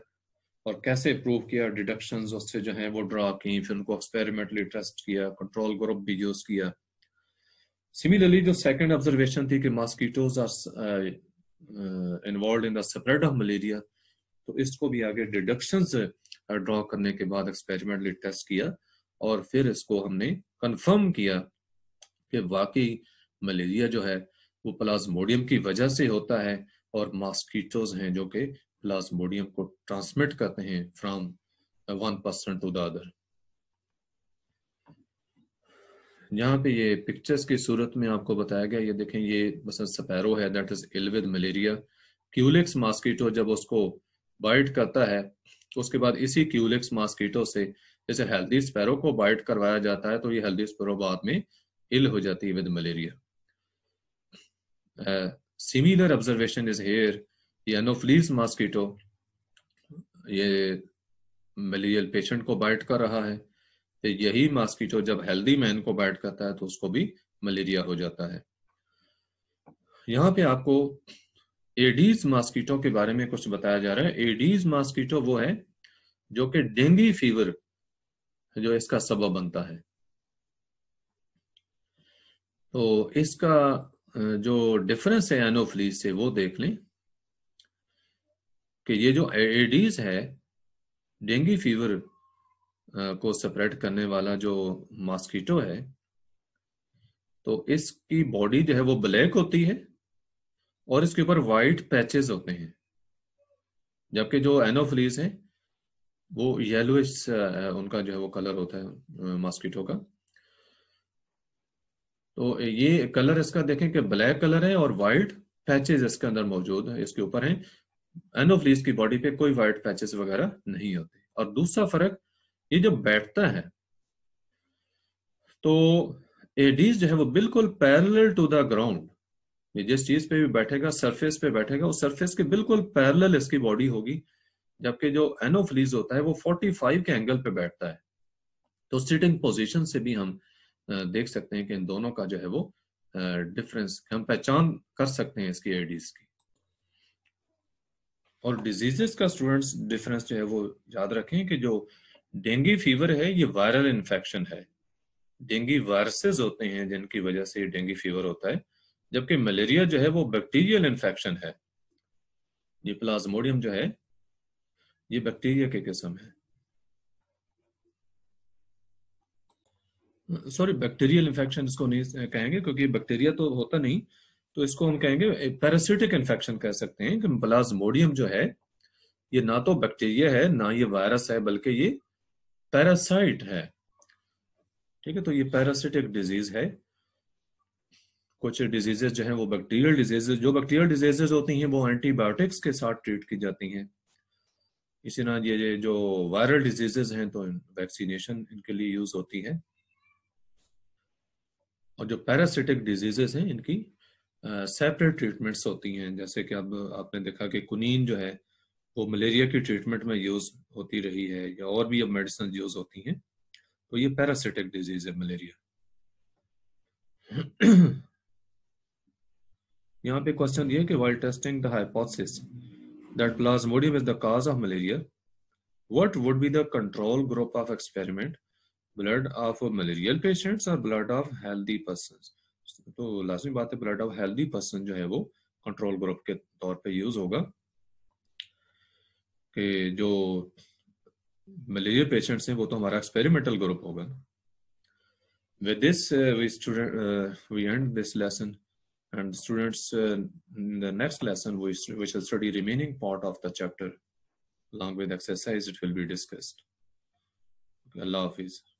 और कैसे प्रूव किया डिडक्शन उससे जो है वो ड्रा की फिर उनको एक्सपेरिमेंटली टेस्ट किया कंट्रोल ग्रुप भी यूज किया सिमिलरली जो सेकंड ऑब्जर्वेशन थी कि mosquitoes are involve in the spread of malaria तो इसको भी आगे डिडक्शन ड्रॉ uh, करने के बाद एक्सपेरिमेंटली टेस्ट किया और फिर इसको हमने कंफर्म किया कि वाकई मलेरिया जो है वो प्लाज्मोडियम की वजह से होता है और मॉस्कीटोज हैं जो कि प्लाज्मोडियम को ट्रांसमिट करते हैं from one person to the other यहाँ पे ये पिक्चर्स की सूरत में आपको बताया गया ये देखें ये मसल सपैरो है that is ill with malaria culex mosquito जब उसको बाइट करता है उसके बाद इसी क्यूलिक्स मास्कीटो से जैसे हेल्दी स्पैरो को बाइट करवाया जाता है तो ये हेल्दी स्पैरो बाद में इल हो जाती है with malaria similar observation is here anopheles mosquito ये मलेरियल पेशेंट को बाइट कर रहा है तो यही मॉस्किटो जब हेल्दी मैन को बैठ करता है तो उसको भी मलेरिया हो जाता है यहाँ पे आपको एडीज मॉस्किटो के बारे में कुछ बताया जा रहा है एडीज मॉस्किटो वो है जो कि डेंगू फीवर जो इसका सबब बनता है तो इसका जो डिफरेंस है एनोफ्लीज से वो देख लें कि ये जो एडीज है डेंगू फीवर को सेपरेट करने वाला जो मॉस्किटो है तो इसकी बॉडी जो है वो ब्लैक होती है और इसके ऊपर वाइट पैचेस होते हैं जबकि जो एनोफ्लीस है वो येलोइश उनका जो है वो कलर होता है मॉस्किटो का तो ये कलर इसका देखें कि ब्लैक कलर है और वाइट पैचेस इसके अंदर मौजूद है इसके ऊपर है एनोफ्लीस की बॉडी पे कोई वाइट पैचेस वगैरह नहीं होते और दूसरा फर्क ये जब बैठता है तो एडीज जो है वो बिल्कुल पैरेलल टू द ग्राउंड ये जिस चीज पे भी बैठेगा सरफेस पे बैठेगा उस सरफेस के बिल्कुल पैरेलल इसकी बॉडी होगी जबकि जो एनोफ्लीज होता है वो 45 के एंगल पे बैठता है तो सिटिंग पोजीशन से भी हम देख सकते हैं कि इन दोनों का जो है वो डिफरेंस हम पहचान कर सकते हैं इसकी एडीज की और डिजीजेस का स्टूडेंट्स डिफरेंस जो है वो याद रखें कि जो डेंगू फीवर है ये वायरल इन्फेक्शन है डेंगू वायरसेस होते हैं जिनकी वजह से डेंगू फीवर होता है जबकि मलेरिया जो है वो बैक्टीरियल इन्फेक्शन है ये प्लाज्मोडियम जो है ये बैक्टीरिया की किस्म है सॉरी बैक्टीरियल इन्फेक्शन इसको नहीं कहेंगे क्योंकि बैक्टीरिया तो होता नहीं तो इसको हम कहेंगे पैरासिटिक इन्फेक्शन कह सकते हैं कि प्लाज्मोडियम जो है ये ना तो बैक्टीरिया है ना ये वायरस है बल्कि ये पैरासाइट है ठीक है तो ये पैरासिटिक डिजीज है कुछ डिजीजेज जो है वो बैक्टीरियल डिजीजेज जो बैक्टीरियल डिजीजेज होती हैं वो एंटीबायोटिक्स के साथ ट्रीट की जाती हैं इसी ना ये जो वायरल डिजीजेज हैं तो वैक्सीनेशन इनके लिए यूज होती है और जो पैरासिटिक डिजीजेज हैं इनकी सेपरेट ट्रीटमेंट्स होती हैं जैसे कि अब आपने देखा कि कुनीन जो है वो मलेरिया की ट्रीटमेंट में यूज होती रही है या और भी अब मेडिसिन यूज होती हैं तो ये पैरासिटिक डिजीज है मलेरिया यहाँ पे क्वेश्चन दिया कि while testing the hypothesis that plasmodium is the cause of malaria what would be the control group of experiment blood of malarial patients और ब्लड ऑफ healthy पर्सन तो लाजमी बात है ब्लड ऑफ हेल्दी पर्सन जो है वो कंट्रोल ग्रुप के तौर पे यूज होगा कि जो मलेरिया पेशेंट्स हैं वो तो हमारा with this uh, uh, we end this lesson and students uh, in the next lesson we, we shall study remaining part of the chapter along with exercise it will be discussed allah hafiz